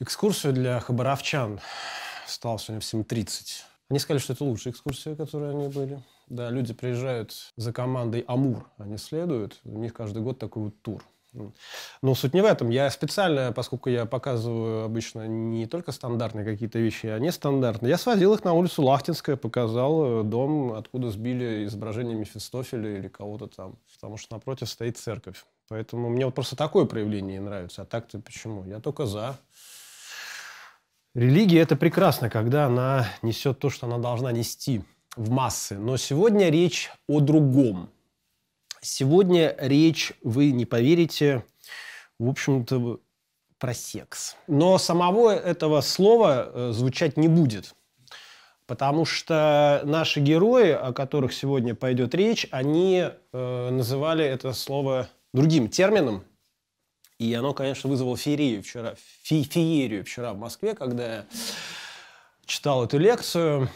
экскурсию для хабаровчан. Стал сегодня в 7.30. Они сказали, что это лучшая экскурсия, которые они были. Да, люди приезжают за командой «Амур», они следуют. У них каждый год такой вот тур. Но суть не в этом. Я специально, поскольку я показываю обычно не только стандартные какие-то вещи, а нестандартные, я сводил их на улицу Лахтинская, показал э, дом, откуда сбили изображение Мефистофеля или кого-то там. Потому что напротив стоит церковь. Поэтому мне вот просто такое проявление нравится. А так-то почему? Я только за. Религия – это прекрасно, когда она несет то, что она должна нести в массы. Но сегодня речь о другом. Сегодня речь, вы не поверите, в общем-то, про секс. Но самого этого слова э, звучать не будет. Потому что наши герои, о которых сегодня пойдет речь, они э, называли это слово другим термином, и оно, конечно, вызвало феерию вчера, фе феерию вчера в Москве, когда я читал эту лекцию.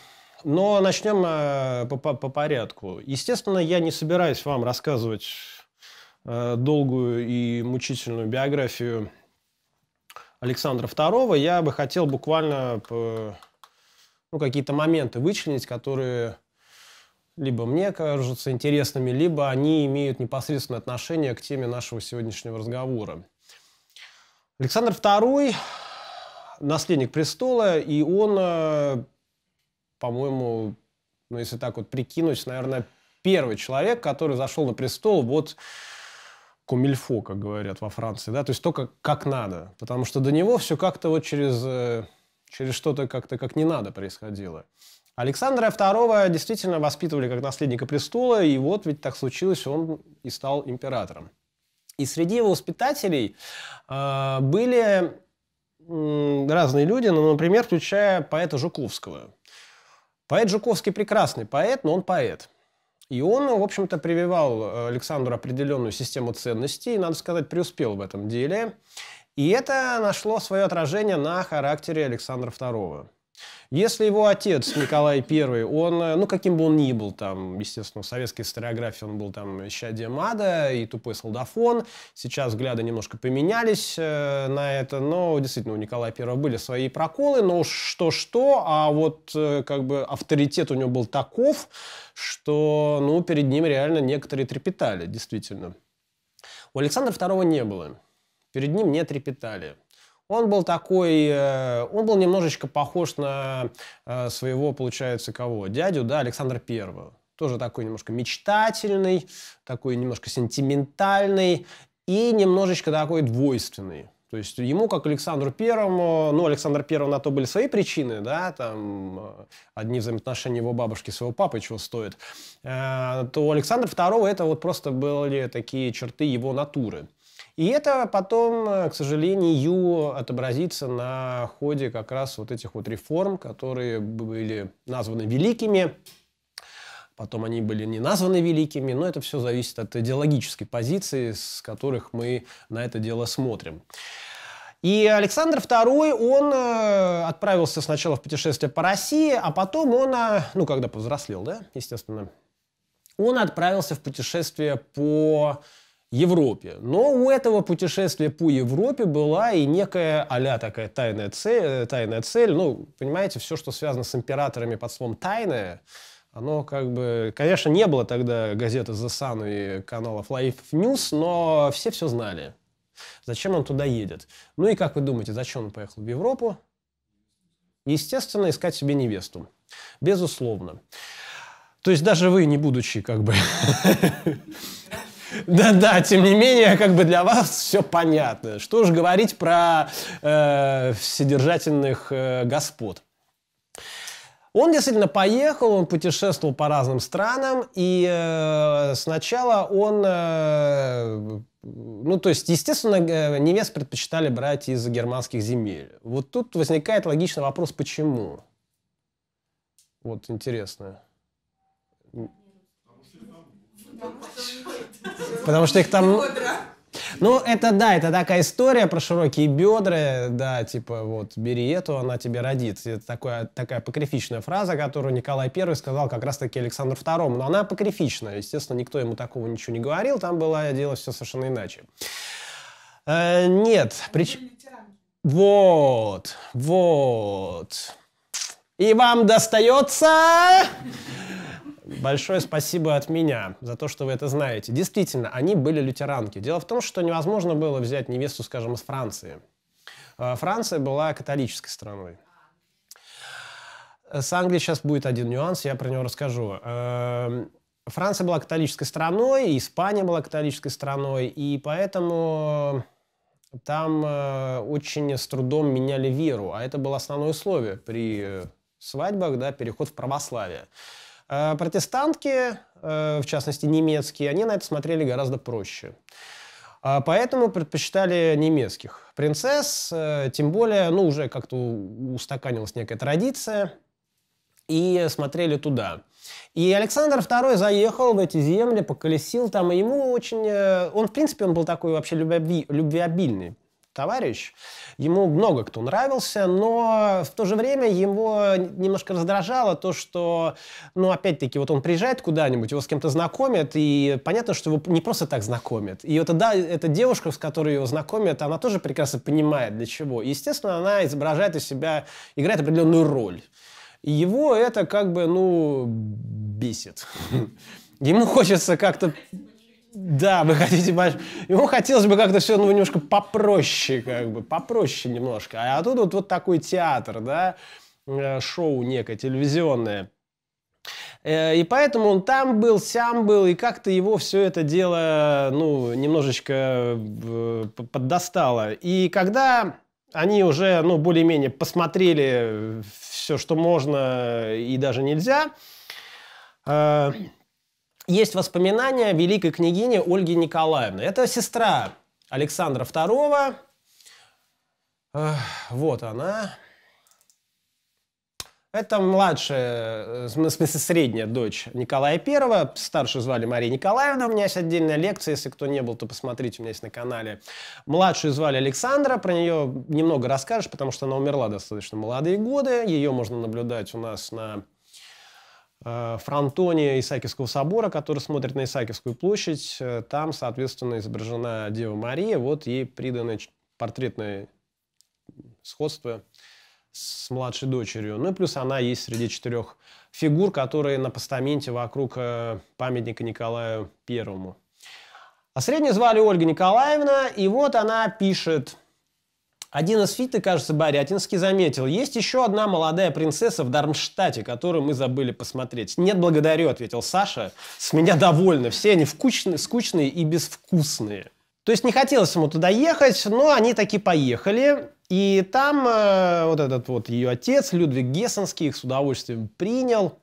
Но начнем э, по, по, по порядку. Естественно, я не собираюсь вам рассказывать э, долгую и мучительную биографию Александра II. Я бы хотел буквально ну, какие-то моменты вычленить, которые либо мне кажутся интересными, либо они имеют непосредственное отношение к теме нашего сегодняшнего разговора. Александр II наследник престола, и он, э, по-моему, ну если так вот прикинуть, наверное, первый человек, который зашел на престол вот комильфо, как говорят во Франции, да, то есть только как надо, потому что до него все как-то вот через, э, через что-то как-то как не надо происходило. Александра II действительно воспитывали как наследника престола, и вот ведь так случилось, он и стал императором. И среди его воспитателей э, были э, разные люди, ну, например, включая поэта Жуковского. Поэт Жуковский прекрасный поэт, но он поэт. И он, в общем-то, прививал э, Александру определенную систему ценностей, и, надо сказать, преуспел в этом деле. И это нашло свое отражение на характере Александра II. Если его отец Николай I, он, э, ну, каким бы он ни был, там, естественно, в советской историографии он был там щадием мада и тупой солдафон, сейчас взгляды немножко поменялись э, на это, но действительно у Николая I были свои проколы, но что-что, а вот э, как бы авторитет у него был таков, что, ну, перед ним реально некоторые трепетали, действительно. У Александра II не было. Перед ним не трепетали. Он был такой, э, он был немножечко похож на э, своего, получается, кого? Дядю, да, Александра Первого. Тоже такой немножко мечтательный, такой немножко сентиментальный и немножечко такой двойственный. То есть ему, как Александру Первому, ну, Александр Первому на то были свои причины, да, там, э, одни взаимоотношения его бабушки с его папой чего стоит, то у Александра Второго это вот просто были такие черты его натуры. И это потом, э, к сожалению, отобразится на ходе как раз вот этих вот реформ, которые были названы великими, потом они были не названы великими, но это все зависит от идеологической позиции, с которых мы на это дело смотрим. И Александр II, он э, отправился сначала в путешествие по России, а потом он, э, ну, когда повзрослел, да, естественно, он отправился в путешествие по Европе. Но у этого путешествия по Европе была и некая а такая тайная цель, э, тайная цель. Ну, понимаете, все, что связано с императорами под словом «тайное», оно как бы... Конечно, не было тогда газеты «The Sun» и каналов Life News, но все все знали. Зачем он туда едет? Ну и как вы думаете, зачем он поехал в Европу? Естественно, искать себе невесту. Безусловно. То есть даже вы, не будучи как бы Да-да, тем не менее, как бы для вас все понятно. Что же говорить про э, вседержательных э, господ. Он действительно поехал, он путешествовал по разным странам, и э, сначала он, э, ну то есть, естественно, э, невест предпочитали брать из германских земель. Вот тут возникает логичный вопрос, почему? Вот интересно. Потому что Потому что их там... Ну, это да, это такая история про широкие бедра, да, типа вот бери эту, она тебе родит. Это такое такая апокрифичная фраза, которую Николай I сказал как раз-таки Александр II, но она апокрифичная, естественно, никто ему такого ничего не говорил, там было дело все совершенно иначе. Э, нет, причем... Вот, вот. И вам достается... Большое спасибо от меня за то, что вы это знаете. Действительно, они были лютеранки. Дело в том, что невозможно было взять невесту, скажем, из Франции. Э, Франция была католической страной. Э, с Англией сейчас будет один нюанс, я про него расскажу. Эм, Франция была католической страной, Испания была католической страной, и поэтому там э, очень с трудом меняли веру, а это было основное условие при свадьбах, да, переход в православие. Э, протестантки, э, в частности немецкие, они на это смотрели гораздо проще. А, поэтому предпочитали немецких принцесс, э, тем более, ну, уже как-то устаканилась некая традиция, и смотрели туда. И Александр II заехал в эти земли, поколесил там, и ему очень... Он, в принципе, он был такой вообще любви, любвеобильный товарищ. Ему много кто нравился, но в то же время его немножко раздражало то, что, ну, опять-таки, вот он приезжает куда-нибудь, его с кем-то знакомят, и понятно, что его не просто так знакомят. И вот, да, эта девушка, с которой его знакомят, она тоже прекрасно понимает, для чего. естественно, она изображает из себя, играет определенную роль. И его это как бы, ну, бесит. Ему хочется как-то да, вы хотите больш... Ему хотелось бы как-то все ну, немножко попроще, как бы, попроще немножко. А тут вот, вот такой театр, да, э, шоу некое телевизионное. Э, и поэтому он там был, сям был, и как-то его все это дело, ну, немножечко поддостало. И когда они уже, ну, более-менее посмотрели все, что можно и даже нельзя, э, есть воспоминания великой княгини Ольги Николаевны. Это сестра Александра II. Вот она. Это младшая, э, в смысле средняя дочь Николая I. Старшую звали Мария Николаевна. У меня есть отдельная лекция. Если кто не был, то посмотрите, у меня есть на канале. Младшую звали Александра. Про нее немного расскажешь, потому что она умерла достаточно молодые годы. Ее можно наблюдать у нас на Э, фронтоне Исаакиевского собора, который смотрит на Исаакиевскую площадь, э, там, соответственно, изображена Дева Мария, вот ей приданы портретное сходство с младшей дочерью. Ну и плюс она есть среди четырех фигур, которые на постаменте вокруг э, памятника Николаю Первому. А среднюю звали Ольга Николаевна, и вот она пишет – один из фиты, кажется, Борятинский заметил, есть еще одна молодая принцесса в Дармштадте, которую мы забыли посмотреть. Нет, благодарю, ответил Саша. С меня довольны, все они вкусные, скучные и безвкусные. То есть не хотелось ему туда ехать, но они таки поехали. И там э, вот этот вот ее отец, Людвиг Гессенский, их с удовольствием принял.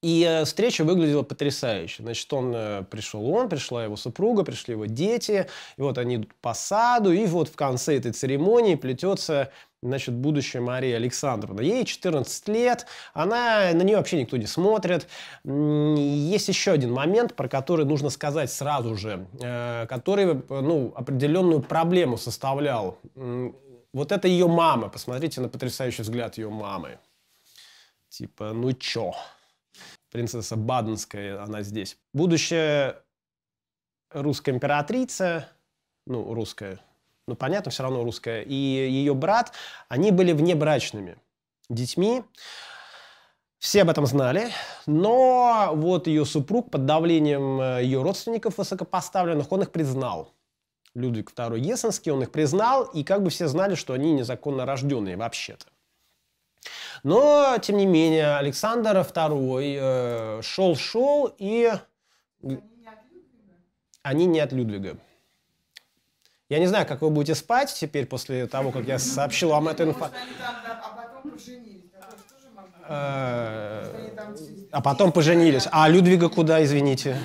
И э, встреча выглядела потрясающе. Значит, он э, пришел, он, пришла его супруга, пришли его дети, и вот они идут по саду, и вот в конце этой церемонии плетется значит, будущая Мария Александровна. Ей 14 лет, она, на нее вообще никто не смотрит. Есть еще один момент, про который нужно сказать сразу же, э, который ну, определенную проблему составлял. Вот это ее мама, посмотрите на потрясающий взгляд ее мамы. Типа, ну чё? принцесса Баденская, она здесь. Будущая русская императрица, ну, русская, ну, понятно, все равно русская, и ее брат, они были внебрачными детьми. Все об этом знали, но вот ее супруг под давлением э, ее родственников высокопоставленных, он их признал. Людвиг II Гессенский, он их признал, и как бы все знали, что они незаконно рожденные вообще-то. Но, тем не менее, Александр II э, шел-шел и... Они не от Людвига. Я не знаю, как вы будете спать теперь после того, как я сообщил вам эту информацию. А, э, а потом поженились. А Людвига куда, извините?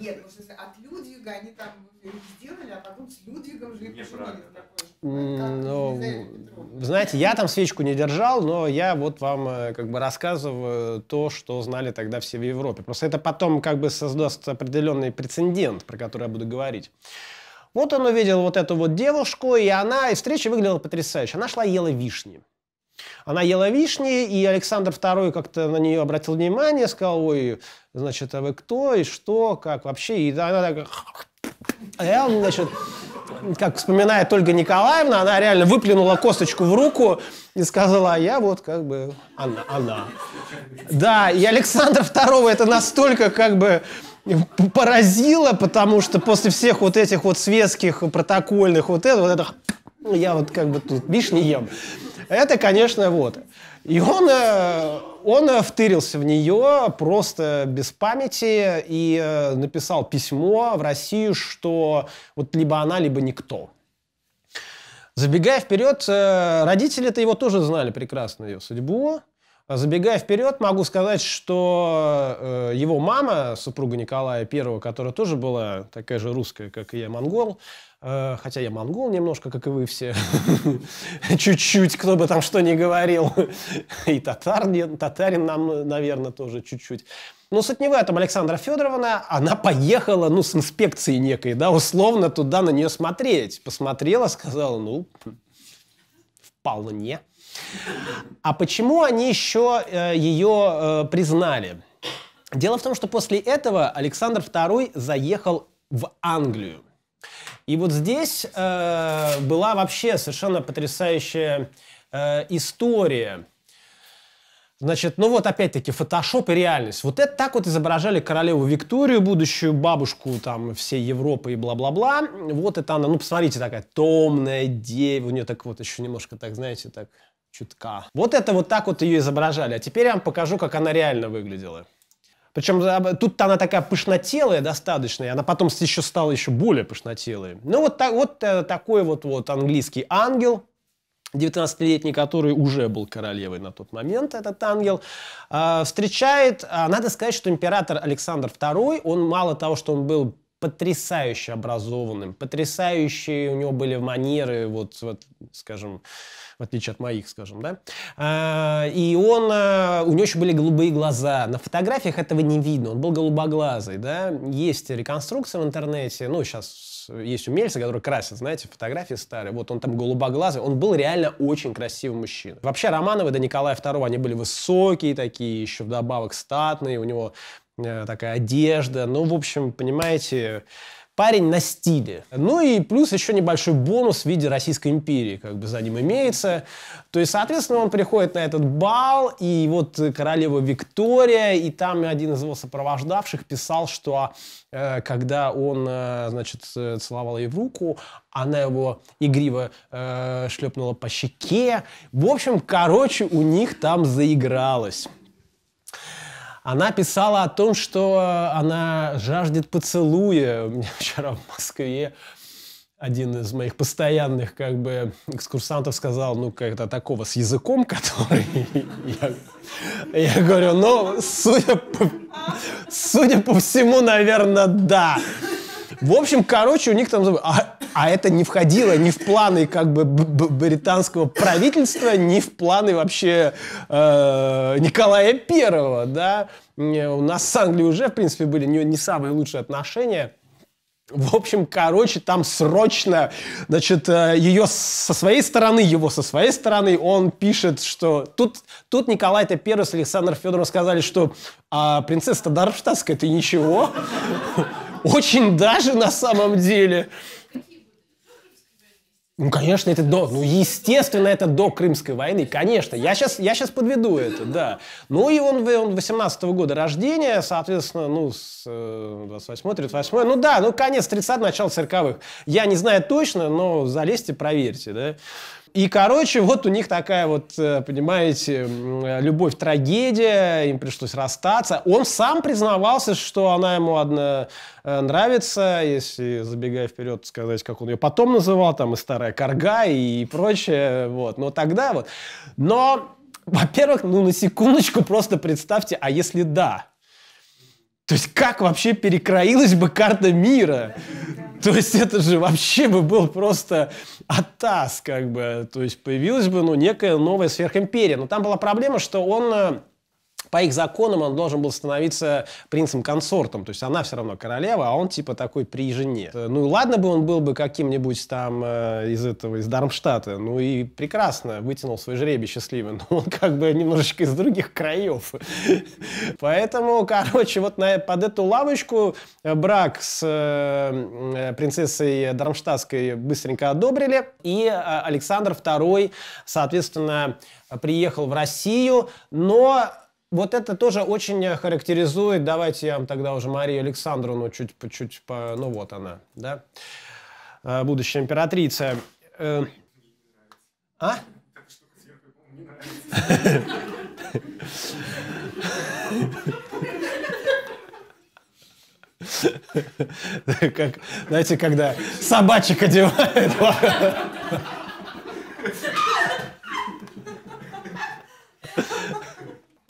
Нет, потому ну, что от Людвига они там сделали, а потом с Людвигом же и поженились. Ну, знаете, я там свечку не держал, но я вот вам э, как бы рассказываю то, что знали тогда все в Европе. Просто это потом как бы создаст определенный прецедент, про который я буду говорить. Вот он увидел вот эту вот девушку, и она, и встреча выглядела потрясающе. Она шла ела вишни. Она ела вишни, и Александр II как-то на нее обратил внимание, сказал, ой, значит, а вы кто, и что, как вообще? И она так а я, значит, как вспоминает Ольга Николаевна, она реально выплюнула косточку в руку и сказала, а я вот как бы она. она. Да, и Александра II это настолько как бы поразило, потому что после всех вот этих вот светских протокольных вот это, вот это, я вот как бы тут лишний ем. Это, конечно, вот. И он э, он э, втырился в нее просто без памяти и э, написал письмо в Россию, что вот либо она, либо никто. Забегая вперед, э, родители-то его тоже знали прекрасно ее судьбу. Забегая вперед, могу сказать, что его мама, супруга Николая I, которая тоже была такая же русская, как и я, монгол, Э, хотя я монгол немножко, как и вы все. чуть-чуть, кто бы там что ни говорил. и татар, татарин нам, наверное, тоже чуть-чуть. Но суть не в этом. Александра Федоровна, она поехала, ну, с инспекцией некой, да, условно туда на нее смотреть. Посмотрела, сказала, ну, вполне. А почему они еще э, ее э, признали? Дело в том, что после этого Александр II заехал в Англию. И вот здесь э, была вообще совершенно потрясающая э, история. Значит, ну вот опять-таки фотошоп и реальность. Вот это так вот изображали королеву Викторию, будущую бабушку там всей Европы и бла-бла-бла. Вот это она, ну посмотрите, такая томная дева, у нее так вот еще немножко так, знаете, так чутка. Вот это вот так вот ее изображали. А теперь я вам покажу, как она реально выглядела. Причем тут она такая пышнотелая достаточно, и она потом еще стала еще более пышнотелой. Ну вот, так, вот э, такой вот, вот английский ангел, 19-летний, который уже был королевой на тот момент, этот ангел, а, встречает, а, надо сказать, что император Александр II, он мало того, что он был потрясающе образованным, потрясающие у него были манеры, вот, вот скажем, в отличие от моих, скажем, да. А, и он, а, у него еще были голубые глаза. На фотографиях этого не видно, он был голубоглазый, да. Есть реконструкция в интернете, ну, сейчас есть умельцы, которые красят, знаете, фотографии старые. Вот он там голубоглазый. Он был реально очень красивый мужчина. Вообще Романовы до Николая II, они были высокие такие, еще вдобавок статные. У него э, такая одежда. Ну, в общем, понимаете, парень на стиле. Ну и плюс еще небольшой бонус в виде Российской империи как бы за ним имеется. То есть, соответственно, он приходит на этот бал, и вот королева Виктория, и там один из его сопровождавших писал, что э, когда он, э, значит, целовал ей в руку, она его игриво э, шлепнула по щеке. В общем, короче, у них там заигралось. Она писала о том, что она жаждет поцелуя. У меня вчера в Москве один из моих постоянных как бы экскурсантов сказал, ну, как-то такого с языком, который... Я, говорю, ну, судя по всему, наверное, да. В общем, короче, у них там... А, а это не входило ни в планы как бы британского правительства, ни в планы вообще э, Николая Первого, да. Э, у нас с Англией уже, в принципе, были не, не самые лучшие отношения. В общем, короче, там срочно, значит, э, ее со своей стороны, его со своей стороны, он пишет, что тут, тут Николай то первый с Александром Федором сказали, что а, принцесса Дармштадтская, ты ничего. Очень даже на самом деле. Ну, конечно, это до, ну, естественно, это до Крымской войны, конечно. Я сейчас, я сейчас подведу это, да. Ну, и он, он 18 -го года рождения, соответственно, ну, с 28 э, 38 ну, да, ну, конец 30 начало 40-х. Я не знаю точно, но залезьте, проверьте, да. И, короче, вот у них такая вот, э, понимаете, э, любовь, трагедия, им пришлось расстаться. Он сам признавался, что она ему одна э, нравится, если забегая вперед сказать, как он ее потом называл, там и старая корга и прочее, вот. Но тогда вот. Но, во-первых, ну на секундочку просто представьте, а если да? То есть как вообще перекроилась бы карта мира? То есть это же вообще бы был просто атас, как бы. То есть появилась бы, ну, некая новая сверхимперия. Но там была проблема, что он э, по их законам он должен был становиться принцем-консортом. То есть она все равно королева, а он типа такой при жене. Э, ну и ладно бы он был бы каким-нибудь там э, из этого, из Дармштадта. Ну и прекрасно вытянул свой жребий счастливый. Но ну, он как бы немножечко из других краев. Поэтому, короче, вот на, под эту лавочку э, брак с принцессой Дармштадтской быстренько одобрили. И Александр II, соответственно, приехал в Россию, но вот это тоже очень э, характеризует, давайте я вам тогда уже Марию Александровну чуть, по чуть по, ну вот она, да, э, будущая императрица. Э, а? Как, знаете, когда собачек одевает.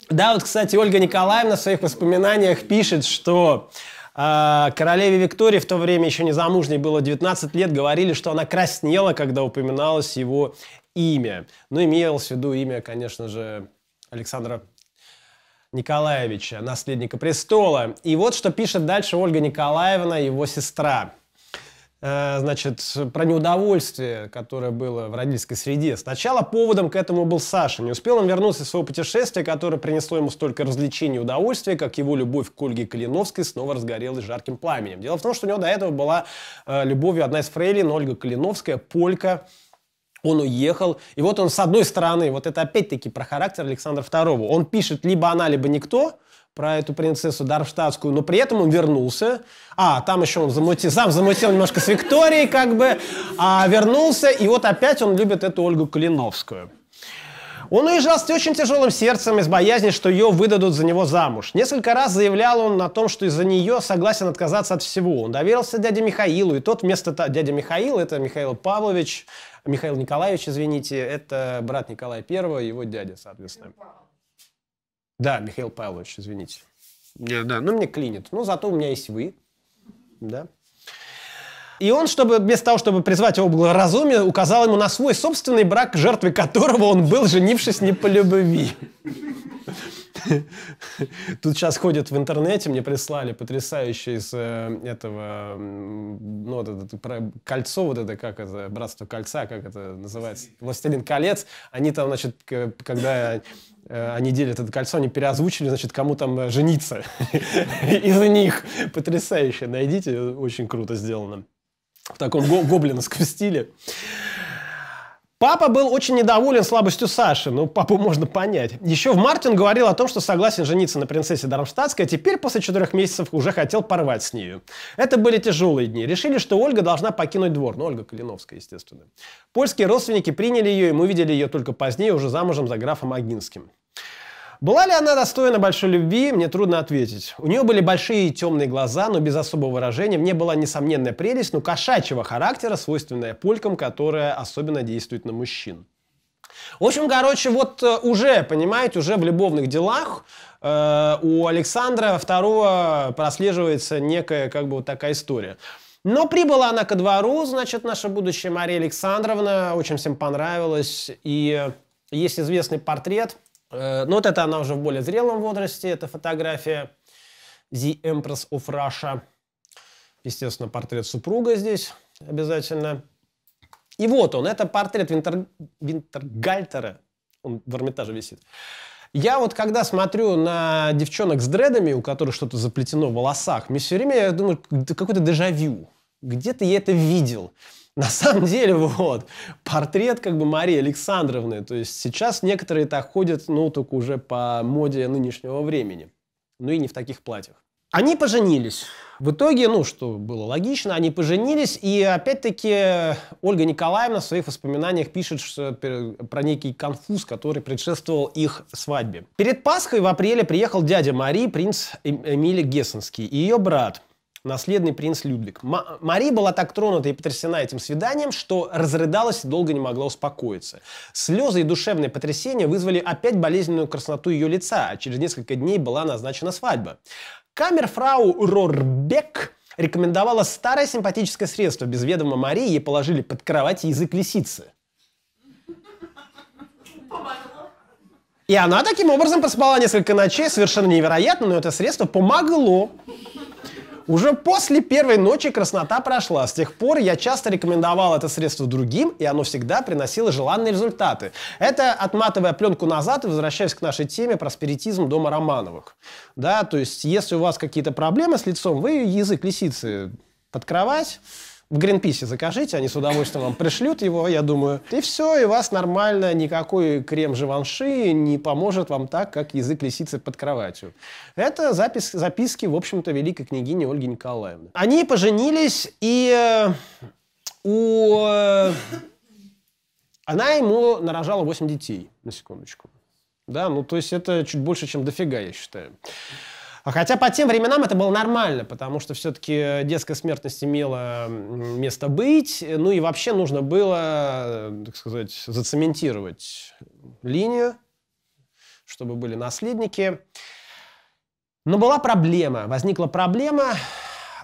Да, вот, кстати, Ольга Николаевна в своих воспоминаниях пишет, что э, королеве Виктории, в то время еще не замужней, было 19 лет, говорили, что она краснела, когда упоминалось его имя. Ну, имелось в виду имя, конечно же, Александра Николаевича, наследника престола. И вот что пишет дальше Ольга Николаевна, его сестра. Э, значит, про неудовольствие, которое было в родительской среде. Сначала поводом к этому был Саша. Не успел он вернуться из своего путешествия, которое принесло ему столько развлечений и удовольствия, как его любовь к Ольге Калиновской снова разгорелась жарким пламенем. Дело в том, что у него до этого была э, любовью одна из фрейлин, Ольга Калиновская, полька, он уехал. И вот он, с одной стороны, вот это опять-таки про характер Александра II. Он пишет либо она, либо никто, про эту принцессу Дарштадтскую, но при этом он вернулся. А, там еще он замутил, сам замутил немножко с Викторией, как бы, а вернулся, и вот опять он любит эту Ольгу Калиновскую. Он уезжал с очень тяжелым сердцем из боязни, что ее выдадут за него замуж. Несколько раз заявлял он о том, что из-за нее согласен отказаться от всего. Он доверился дяде Михаилу, и тот вместо дяди Михаила, это Михаил Павлович, Михаил Николаевич, извините, это брат Николая Первого, его дядя, соответственно. Да, Михаил Павлович, извините. Не, да, ну мне клинит. Ну, зато у меня есть вы. Да. И он, чтобы, вместо того, чтобы призвать его к благоразумию, указал ему на свой собственный брак, жертвой которого он был, женившись не по любви. Тут сейчас ходят в интернете, мне прислали потрясающее из э, этого, ну, вот это, про кольцо, вот это, как это, братство кольца, как это называется, властелин колец, они там, значит, когда э, они делят это кольцо, они переозвучили, значит, кому там жениться из них. Потрясающе, найдите, очень круто сделано. В таком гоблинском стиле. Папа был очень недоволен слабостью Саши, ну, папу можно понять. Еще в марте он говорил о том, что согласен жениться на принцессе Дармштадтской, а теперь после четырех месяцев уже хотел порвать с нею. Это были тяжелые дни. Решили, что Ольга должна покинуть двор. Ну, Ольга Калиновская, естественно. Польские родственники приняли ее, и мы видели ее только позднее, уже замужем за графом Агинским. Была ли она достойна большой любви, мне трудно ответить. У нее были большие и темные глаза, но без особого выражения. В ней была несомненная прелесть, но кошачьего характера, свойственная полькам, которая особенно действует на мужчин. В общем, короче, вот э, уже, понимаете, уже в любовных делах э, у Александра II прослеживается некая, как бы, вот такая история. Но прибыла она ко двору, значит, наша будущая Мария Александровна, очень всем понравилась, и есть известный портрет – Э, Но ну, вот это она уже в более зрелом возрасте, это фотография The Empress of Russia. Естественно, портрет супруга здесь обязательно. И вот он, это портрет Винтер... Винтергальтера. Он в Эрмитаже висит. Я вот когда смотрю на девчонок с дредами, у которых что-то заплетено в волосах, мне все время я думаю, какой-то дежавю. Где-то я это видел. На самом деле, вот, портрет как бы Марии Александровны. То есть сейчас некоторые так ходят, ну, только уже по моде нынешнего времени. Ну и не в таких платьях. Они поженились. В итоге, ну, что было логично, они поженились. И опять-таки Ольга Николаевна в своих воспоминаниях пишет про некий конфуз, который предшествовал их свадьбе. Перед Пасхой в апреле приехал дядя Марии, принц эм-, Эмили Гессенский, и ее брат – наследный принц Людвиг. М- Мари была так тронута и потрясена этим свиданием, что разрыдалась и долго не могла успокоиться. Слезы и душевное потрясение вызвали опять болезненную красноту ее лица, а через несколько дней была назначена свадьба. Камерфрау Рорбек рекомендовала старое симпатическое средство. Без ведома Марии ей положили под кровать язык лисицы. И она таким образом проспала несколько ночей, совершенно невероятно, но это средство помогло. Уже после первой ночи краснота прошла. С тех пор я часто рекомендовал это средство другим, и оно всегда приносило желанные результаты. Это отматывая пленку назад и возвращаясь к нашей теме про спиритизм дома Романовых. Да, то есть, если у вас какие-то проблемы с лицом, вы язык лисицы под кровать, в Гринписе закажите, они с удовольствием вам пришлют его, я думаю. И все, и вас нормально, никакой крем Живанши не поможет вам так, как язык лисицы под кроватью. Это запись, записки, в общем-то, великой княгини Ольги Николаевны. Они поженились, и э, у... Э, она ему нарожала 8 детей, на секундочку. Да, ну то есть это чуть больше, чем дофига, я считаю. А хотя по тем временам это было нормально, потому что все-таки э, детская смертность имела место быть, ну и вообще нужно было, э, так сказать, зацементировать линию, чтобы были наследники. Но была проблема, возникла проблема.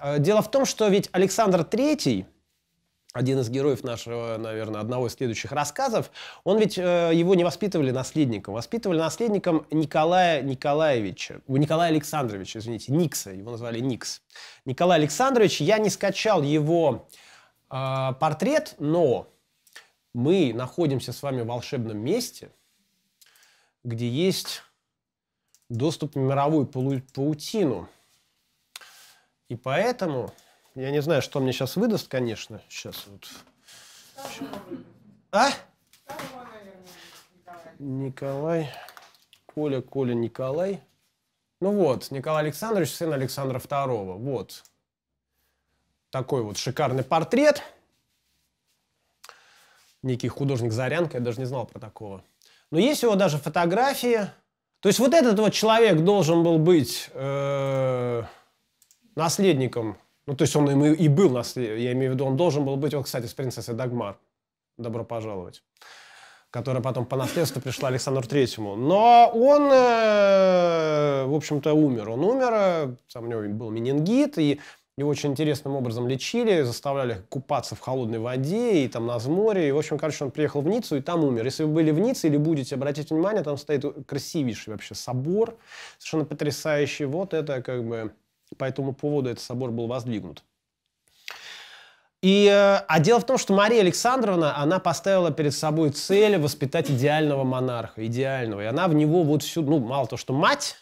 Э, дело в том, что ведь Александр III один из героев нашего, наверное, одного из следующих рассказов, он ведь, э, его не воспитывали наследником, воспитывали наследником Николая Николаевича, Николая Александровича, извините, Никса, его назвали Никс. Николай Александрович, я не скачал его э, портрет, но мы находимся с вами в волшебном месте, где есть доступ в мировую паутину. И поэтому я не знаю, что мне сейчас выдаст, конечно. Сейчас вот. А? Николай. Коля, Коля, Николай. Ну вот, Николай Александрович, сын Александра II. Вот. Такой вот шикарный портрет. Некий художник Зарянка, я даже не знал про такого. Но есть его даже фотографии. То есть вот этот вот человек должен был быть э, наследником ну, то есть он им и был, нас, я имею в виду, он должен был быть, вот, кстати, с принцессой Дагмар. Добро пожаловать. Которая потом по наследству пришла Александру Третьему. Но он, э, в общем-то, умер. Он умер, э, там у него был менингит, и его очень интересным образом лечили, заставляли купаться в холодной воде и там на море. И, в общем, короче, он приехал в Ниццу и там умер. Если вы были в Ницце или будете, обратите внимание, там стоит красивейший вообще собор, совершенно потрясающий. Вот это как бы по этому поводу этот собор был воздвигнут. И, э, а дело в том, что Мария Александровна, она поставила перед собой цель воспитать идеального монарха, идеального. И она в него вот всю, ну, мало то, что мать,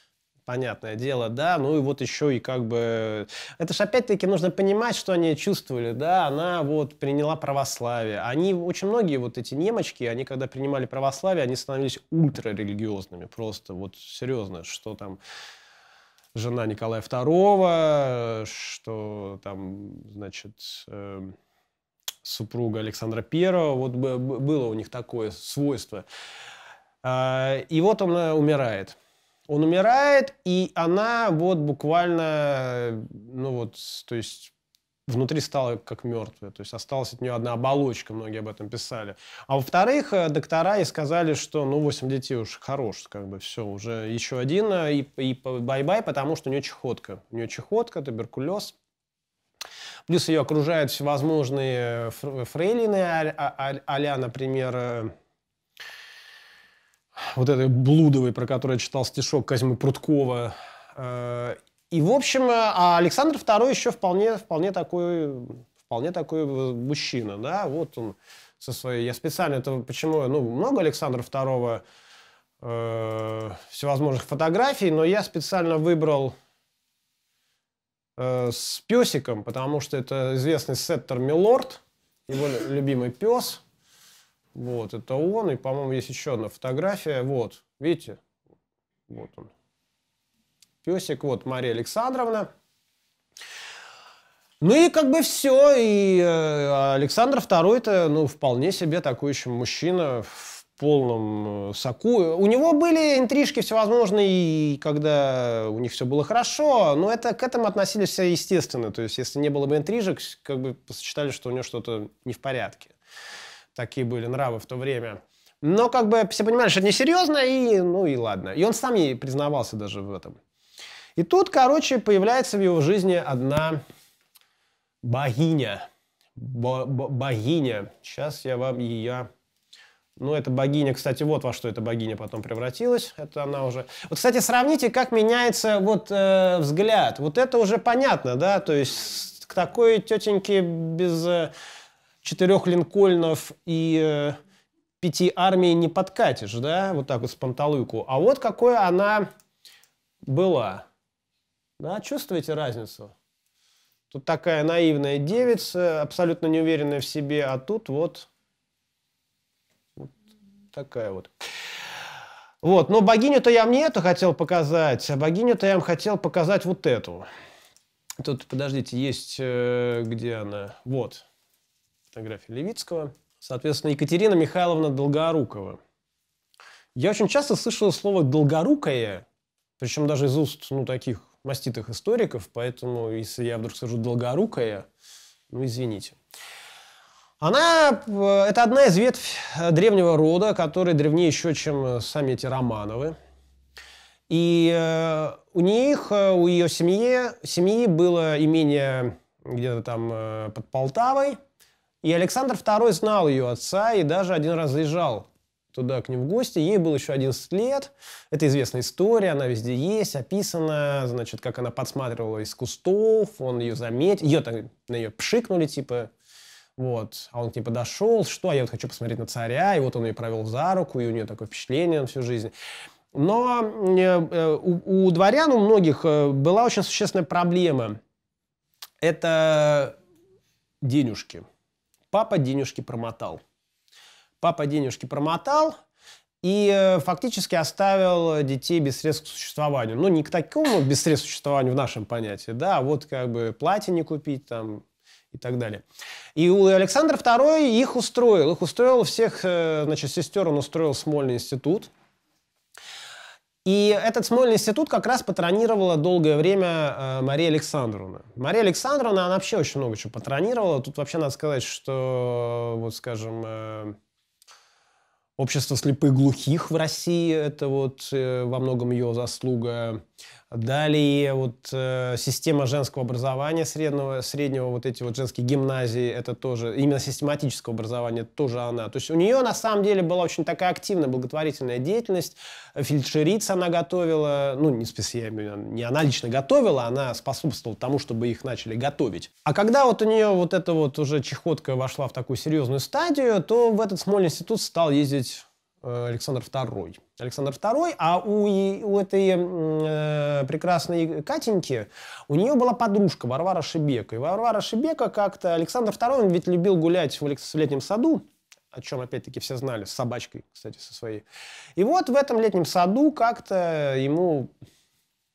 понятное дело, да, ну и вот еще и как бы... Это же опять-таки нужно понимать, что они чувствовали, да, она вот приняла православие. Они, очень многие вот эти немочки, они когда принимали православие, они становились ультрарелигиозными, просто вот серьезно, что там жена Николая II, что там, значит, эм, супруга Александра I. Вот было у них такое свойство. А, и вот он умирает. Он умирает, и она вот буквально, ну вот, то есть внутри стала как мертвая, то есть осталась от нее одна оболочка, многие об этом писали. А во-вторых, э, доктора и сказали, что ну 8 детей уж хорош, как бы все, уже еще один э, и, и бай-бай, потому что у нее чехотка. У нее чехотка, туберкулез, Плюс ее окружают всевозможные э, фрейлины, а, а, например, вот этой Блудовой, про которую я читал стишок Казьмы Прудкова, и, в общем, э, а Александр II еще вполне, вполне такой, вполне такой мужчина, да, вот он со своей... Я специально это... Почему? Ну, много Александра II э, всевозможных фотографий, но я специально выбрал э, с песиком, потому что это известный сеттер Милорд, его любимый пес. Вот, это он, и, по-моему, есть еще одна фотография, вот, видите? Вот он. Песик, вот Мария Александровна. Ну и как бы все, и э, Александр II-то, ну, вполне себе такой еще мужчина в полном э, соку. У него были интрижки всевозможные, и когда у них все было хорошо, но это, к этому относились все естественно. То есть, если не было бы интрижек, как бы посчитали, что у него что-то не в порядке. Такие были нравы в то время. Но как бы все понимали, что это несерьезно, и ну и ладно. И он сам ей признавался даже в этом. И тут, короче, появляется в его жизни одна богиня. богиня. Сейчас я вам ее... Ну, это богиня, кстати, вот во что эта богиня потом превратилась. Это она уже... Вот, кстати, сравните, как меняется вот э, взгляд. Вот это уже понятно, да? То есть к такой тетеньке без э, четырех линкольнов и... Э, пяти армий не подкатишь, да, вот так вот с панталыку. А вот какой она была. Да, чувствуете разницу? Тут такая наивная девица, абсолютно неуверенная в себе, а тут вот, вот такая вот. Вот, но богиню-то я мне эту хотел показать, а богиню-то я вам хотел показать вот эту. Тут, подождите, есть, э, где она? Вот, фотография Левицкого. Соответственно, Екатерина Михайловна Долгорукова. Я очень часто слышал слово «долгорукая», причем даже из уст, ну, таких маститых историков, поэтому если я вдруг скажу «долгорукая», ну, извините. Она э, – это одна из ветвь э, древнего рода, который древнее еще, чем э, сами эти Романовы. И у них, у ее семьи, семьи было имение где-то там под Полтавой. И Александр II знал ее отца и даже один раз заезжал туда к ним в гости. Ей было еще 11 лет. Это известная история, она везде есть, описана, значит, как она подсматривала из кустов, он ее заметил, ее там, на нее пшикнули, типа, вот. А он к ней подошел, что, а я вот хочу посмотреть на царя, и вот он ее провел за руку, и у нее такое впечатление на всю жизнь. Но э, э, у, у дворян, у многих э, была очень существенная проблема. Это денежки. Папа денежки промотал. Папа денежки промотал, и э, фактически оставил детей без средств к существованию. Ну, не к такому без средств к существованию в нашем понятии, да, а вот как бы платье не купить там и так далее. И у Александра II их устроил. Их устроил всех, э, значит, сестер он устроил Смольный институт. И этот Смольный институт как раз патронировала долгое время э, Мария Александровна. Мария Александровна, она вообще очень много чего патронировала. Тут вообще надо сказать, что, вот скажем, Общество слепых глухих в России, это вот э, во многом ее заслуга. Далее вот э, система женского образования среднего, среднего, вот эти вот женские гимназии, это тоже, именно систематического образования, тоже она. То есть у нее на самом деле была очень такая активная благотворительная деятельность. Фельдшерица она готовила, ну не специально, не она лично готовила, она способствовала тому, чтобы их начали готовить. А когда вот у нее вот эта вот уже чехотка вошла в такую серьезную стадию, то в этот Смольный институт стал ездить Э, Александр II. Александр II, а у, у этой э, прекрасной Катеньки, у нее была подружка Варвара Шибека. И Варвара Шибека как-то... Александр II, он ведь любил гулять в, в летнем саду, о чем, опять-таки, все знали, с собачкой, кстати, со своей. И вот в этом летнем саду как-то ему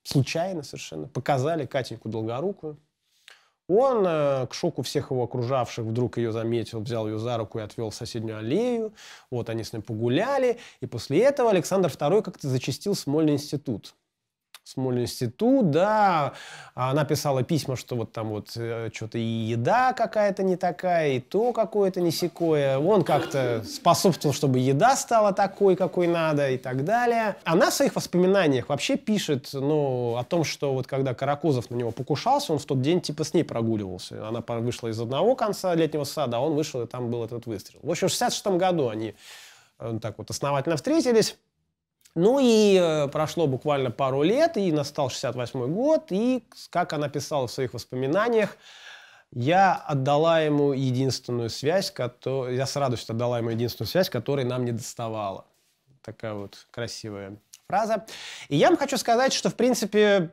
случайно совершенно показали Катеньку Долгорукую. Он, э, к шоку всех его окружавших, вдруг ее заметил, взял ее за руку и отвел в соседнюю аллею. Вот они с ним погуляли. И после этого Александр II как-то зачистил Смольный институт. Смольный институт да, она писала письма, что вот там вот э, что-то и еда какая-то не такая, и то какое-то не секое. Он как-то способствовал, чтобы еда стала такой, какой надо, и так далее. Она в своих воспоминаниях вообще пишет, ну, о том, что вот когда Каракузов на него покушался, он в тот день типа с ней прогуливался. Она вышла из одного конца летнего сада, а он вышел, и там был этот выстрел. В общем, в 66 году они э, так вот основательно встретились. Ну и э, прошло буквально пару лет, и настал 68 год, и, как она писала в своих воспоминаниях, я отдала ему единственную связь, которую, я с радостью отдала ему единственную связь, которой нам не доставала. Такая вот красивая фраза. И я вам хочу сказать, что, в принципе,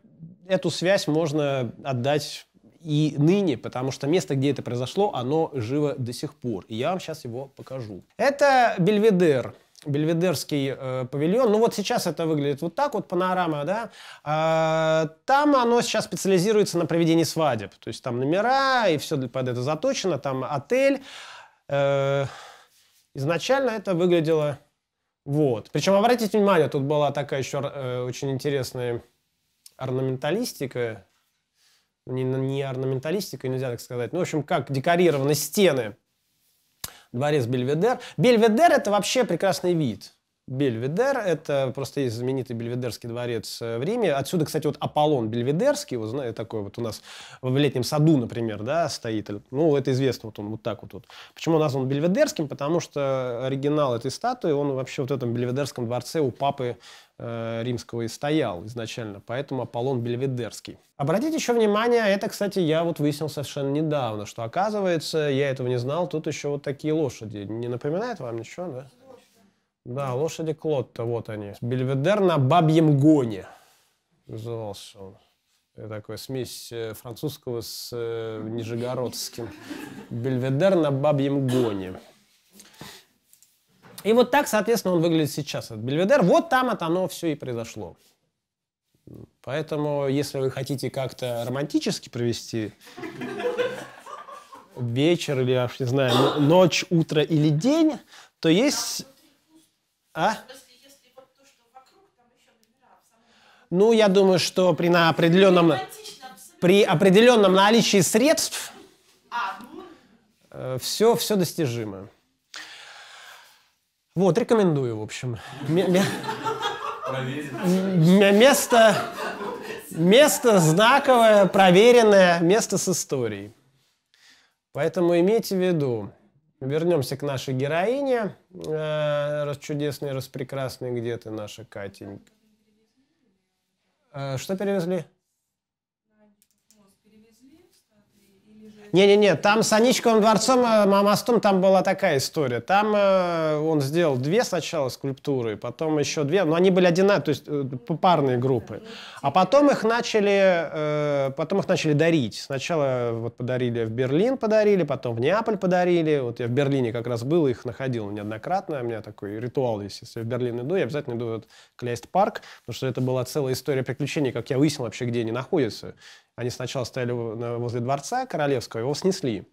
эту связь можно отдать и ныне, потому что место, где это произошло, оно живо до сих пор. И я вам сейчас его покажу. Это Бельведер. Бельведерский э, павильон. Ну вот сейчас это выглядит вот так вот, панорама, да. Э, там оно сейчас специализируется на проведении свадеб. То есть там номера и все под это заточено, там отель. Э, изначально это выглядело вот. Причем обратите внимание, тут была такая еще э, очень интересная орнаменталистика. Не, не орнаменталистика, нельзя так сказать. Ну, в общем, как декорированы стены дворец Бельведер. Бельведер – это вообще прекрасный вид. Бельведер. Это просто есть знаменитый Бельведерский дворец э, в Риме. Отсюда, кстати, вот Аполлон Бельведерский, вот знаете, такой вот у нас в летнем саду, например, да, стоит. Ну, это известно, вот он вот так вот. вот. Почему назван Бельведерским? Потому что оригинал этой статуи, он вообще вот в этом Бельведерском дворце у папы э, римского и стоял изначально, поэтому Аполлон Бельведерский. Обратите еще внимание, это, кстати, я вот выяснил совершенно недавно, что оказывается, я этого не знал, тут еще вот такие лошади. Не напоминает вам ничего, да? Да, лошади Клотта, вот они. Бельведер на бабьем гоне. Назывался он. Это такой смесь э, французского с э, нижегородским. Бельведер на бабьем гоне. И вот так, соответственно, он выглядит сейчас, этот Бельведер. Вот там от оно все и произошло. Поэтому, если вы хотите как-то романтически провести вечер или, я не знаю, ночь, утро или день, то есть а? Ну, я думаю, что при на определенном ну, при определенном наличии средств все, а, ну, э, все достижимо. Вот, рекомендую, в общем. Место, место знаковое, проверенное, место с историей. Поэтому имейте в виду, Вернемся к нашей героине, э, раз раз распрекрасной, где ты, наша Катенька? Э, что перевезли? Не-не-не, там с Аничковым дворцом, э, мостом там была такая история. Там э, он сделал две сначала скульптуры, потом еще две, но они были одинаковые, то есть э, попарные группы. А потом их начали, э, потом их начали дарить. Сначала э, вот подарили в Берлин, подарили, потом в Неаполь подарили. Вот я в Берлине как раз был, их находил неоднократно. У меня такой ритуал есть, если я в Берлин иду, я обязательно иду в Кляйст-парк, потому что это была целая история приключений, как я выяснил вообще, где они находятся. Они сначала стояли возле дворца королевского, его снесли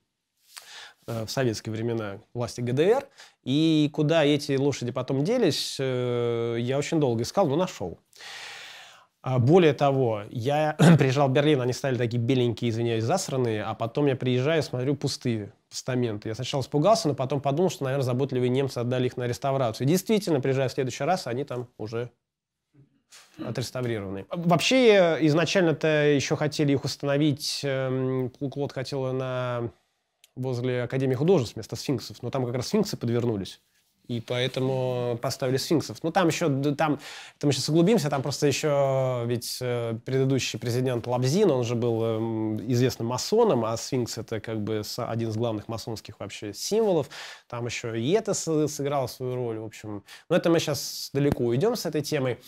э, в советские времена власти ГДР. И куда эти лошади потом делись, э, я очень долго искал, но нашел. А более того, я приезжал в Берлин, они стали такие беленькие, извиняюсь, засранные, а потом я приезжаю, смотрю, пустые постаменты. Я сначала испугался, но потом подумал, что, наверное, заботливые немцы отдали их на реставрацию. И действительно, приезжая в следующий раз, они там уже отреставрированные. Вообще, изначально-то еще хотели их установить, эм, Клод хотела на возле Академии художеств вместо сфинксов, но там как раз сфинксы подвернулись. И поэтому поставили сфинксов. Ну, там еще, там, там мы сейчас углубимся, там просто еще, э, ведь э, предыдущий президент Лабзин, он же был эм, известным масоном, а сфинкс это как бы один из главных масонских вообще символов. Там еще и это сыграло свою роль, в общем. Но это мы сейчас далеко уйдем с этой темой.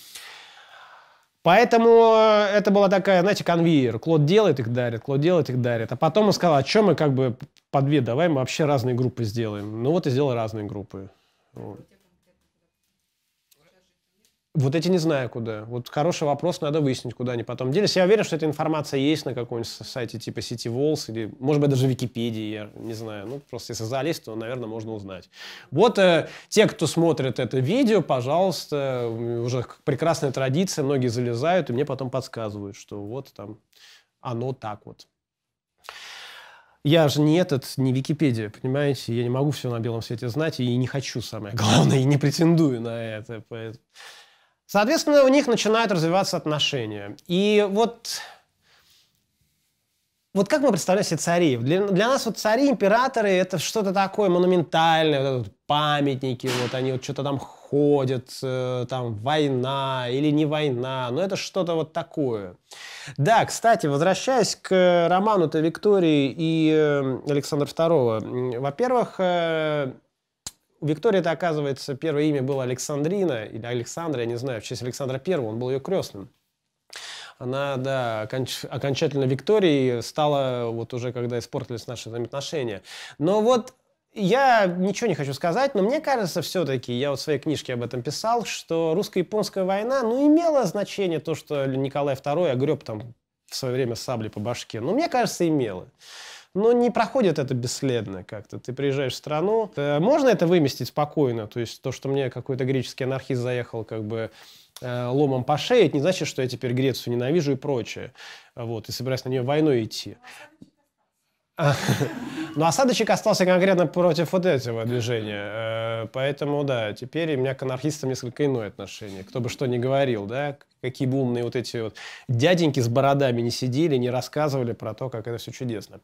Поэтому э, это была такая, знаете, конвейер. Клод делает их дарит, Клод делает их дарит. А потом он сказал, а что мы как бы по две, давай мы вообще разные группы сделаем. Ну вот и сделал разные группы. Вот. Вот эти не знаю куда. Вот хороший вопрос, надо выяснить, куда они потом делись. Я уверен, что эта информация есть на каком-нибудь сайте типа City Walls или, может быть, даже Википедии, я не знаю. Ну, просто если залезть, то, наверное, можно узнать. Вот э, те, кто смотрит это видео, пожалуйста, уже прекрасная традиция, многие залезают и мне потом подсказывают, что вот там оно так вот. Я же не этот, не Википедия, понимаете? Я не могу все на белом свете знать и не хочу, самое главное, и не претендую на это. Поэтому... Соответственно, у них начинают развиваться отношения. И вот вот как мы представляем себе царей? Для, для нас вот цари, императоры — это что-то такое монументальное, вот, памятники, вот они вот что-то там ходят, э, там война или не война, но это что-то вот такое. Да, кстати, возвращаясь к роману-то Виктории и э, Александра II, во-первых, э, у Виктории-то, оказывается, первое имя было Александрина или Александра, я не знаю, в честь Александра Первого, он был ее крестным. Она, да, оконч... окончательно Викторией стала вот уже, когда испортились наши отношения. Но вот я ничего не хочу сказать, но мне кажется все-таки, я вот в своей книжке об этом писал, что русско-японская война, ну, имела значение то, что Николай II огреб там в свое время сабли по башке. но мне кажется, имела но не проходит это бесследно как-то. Ты приезжаешь в страну, э, можно это выместить спокойно, то есть то, что мне какой-то греческий анархист заехал как бы э, ломом по шее, это не значит, что я теперь Грецию ненавижу и прочее. Вот, и собираюсь на нее войной идти. Но ну, осадочек остался конкретно против вот этого движения. Э, поэтому, да, теперь у меня к анархистам несколько иное отношение. Кто бы что ни говорил, да, какие бы умные вот эти вот дяденьки с бородами не сидели, не рассказывали про то, как это все чудесно.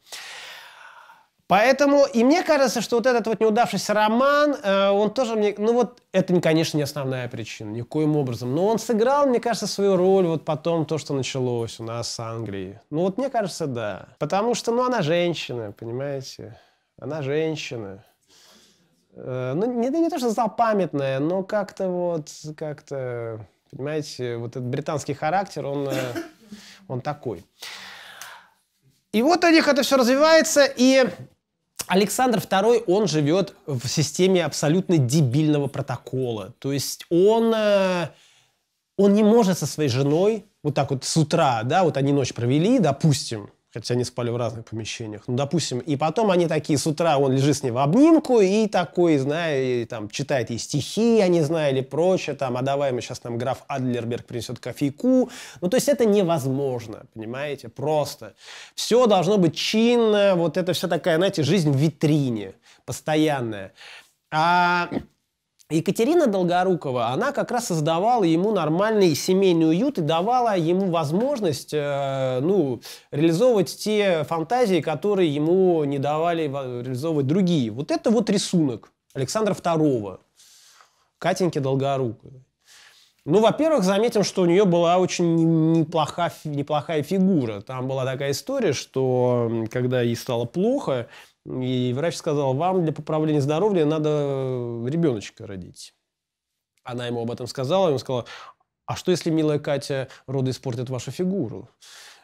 Поэтому, и мне кажется, что вот этот вот неудавшийся роман, э, он тоже мне, ну вот, это, конечно, не основная причина, никоим образом, но он сыграл, мне кажется, свою роль вот потом то, что началось у нас с Англией. Ну вот, мне кажется, да. Потому что, ну, она женщина, понимаете, она женщина. Э, ну, не, не то, что запамятная, но как-то вот, как-то, понимаете, вот этот британский характер, он, э, он такой. И вот у них это все развивается, и Александр II, он живет в системе абсолютно дебильного протокола. То есть он, э, он не может со своей женой вот так вот с утра, да, вот они ночь провели, допустим, хотя они спали в разных помещениях. Ну, допустим, и потом они такие, с утра он лежит с ней в обнимку и такой, знаю, и, там, читает ей стихи, я не знаю, или прочее, там, а давай мы сейчас нам граф Адлерберг принесет кофейку. Ну, то есть это невозможно, понимаете, просто. Все должно быть чинно, вот это все такая, знаете, жизнь в витрине, постоянная. А Екатерина Долгорукова, она как раз создавала ему нормальный семейный уют и давала ему возможность э, ну, реализовывать те фантазии, которые ему не давали реализовывать другие. Вот это вот рисунок Александра II, Катеньки Долгоруковой. Ну, во-первых, заметим, что у нее была очень неплоха, неплохая фигура. Там была такая история, что когда ей стало плохо, и врач сказал, вам для поправления здоровья надо э, ребеночка родить. Она ему об этом сказала, и ему сказала, а что если милая Катя роды испортит вашу фигуру?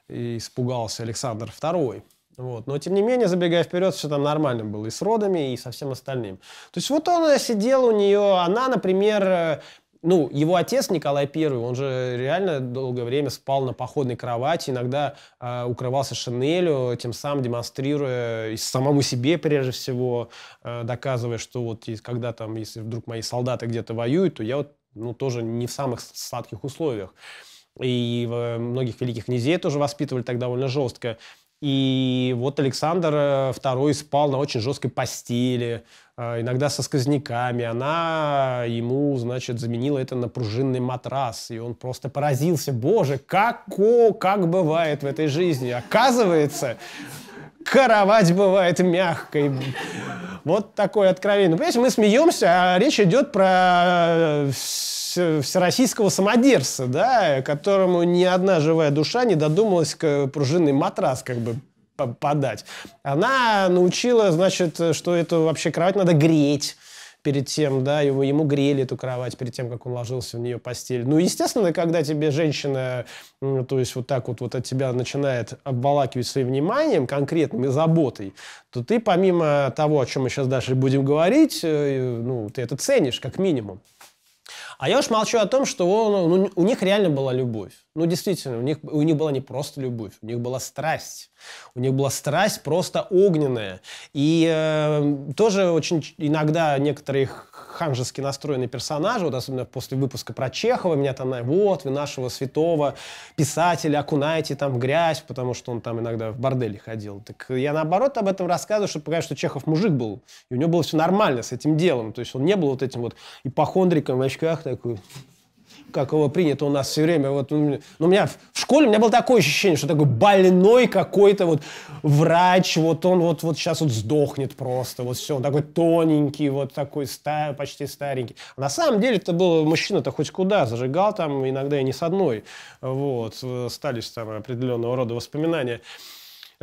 И испугался Александр II. Вот. Но, тем не менее, забегая вперед, все там нормально было и с родами, и со всем остальным. То есть вот он сидел у нее, она, например, э, ну, его отец Николай I, он же реально долгое время спал на походной кровати, иногда э, укрывался шинелью, тем самым демонстрируя и самому себе прежде всего, э, доказывая, что вот когда там, если вдруг мои солдаты где-то воюют, то я вот ну, тоже не в самых сладких условиях. И э, многих великих князей тоже воспитывали так довольно жестко. И вот Александр II э, спал на очень жесткой постели, а, иногда со сквозняками. Она ему, значит, заменила это на пружинный матрас, и он просто поразился. Боже, как, о, как бывает в этой жизни. Оказывается, кровать бывает мягкой. Вот такое откровение. Понимаете, мы смеемся, а речь идет про э, всероссийского самодерца, да, которому ни одна живая душа не додумалась к пружинный матрас как бы подать. Она научила, значит, что эту вообще кровать надо греть перед тем, да, его, ему грели эту кровать перед тем, как он ложился в нее постель. Ну, естественно, когда тебе женщина, ну, то есть вот так вот, вот от тебя начинает обволакивать своим вниманием, конкретным и заботой, то ты помимо того, о чем мы сейчас дальше будем говорить, э, ну, ты это ценишь как минимум. А я уж молчу о том, что он, ну, у них реально была любовь. Ну, действительно, у них, у них была не просто любовь, у них была страсть. У них была страсть просто огненная. И э, тоже очень иногда некоторые ханжески настроенные персонажи, вот особенно после выпуска про Чехова, меня там, вот, вы нашего святого писателя окунаете там в грязь, потому что он там иногда в борделе ходил. Так я наоборот об этом рассказываю, чтобы показать, что Чехов мужик был, и у него было все нормально с этим делом. То есть он не был вот этим вот ипохондриком в очках такой, как его принято у нас все время. Вот, ну, у меня в школе у меня было такое ощущение, что такой больной какой-то вот врач, вот он вот, вот сейчас вот сдохнет просто, вот все, он такой тоненький, вот такой стар, почти старенький. А на самом деле это был мужчина-то хоть куда, зажигал там иногда и не с одной, вот, остались э, там определенного рода воспоминания.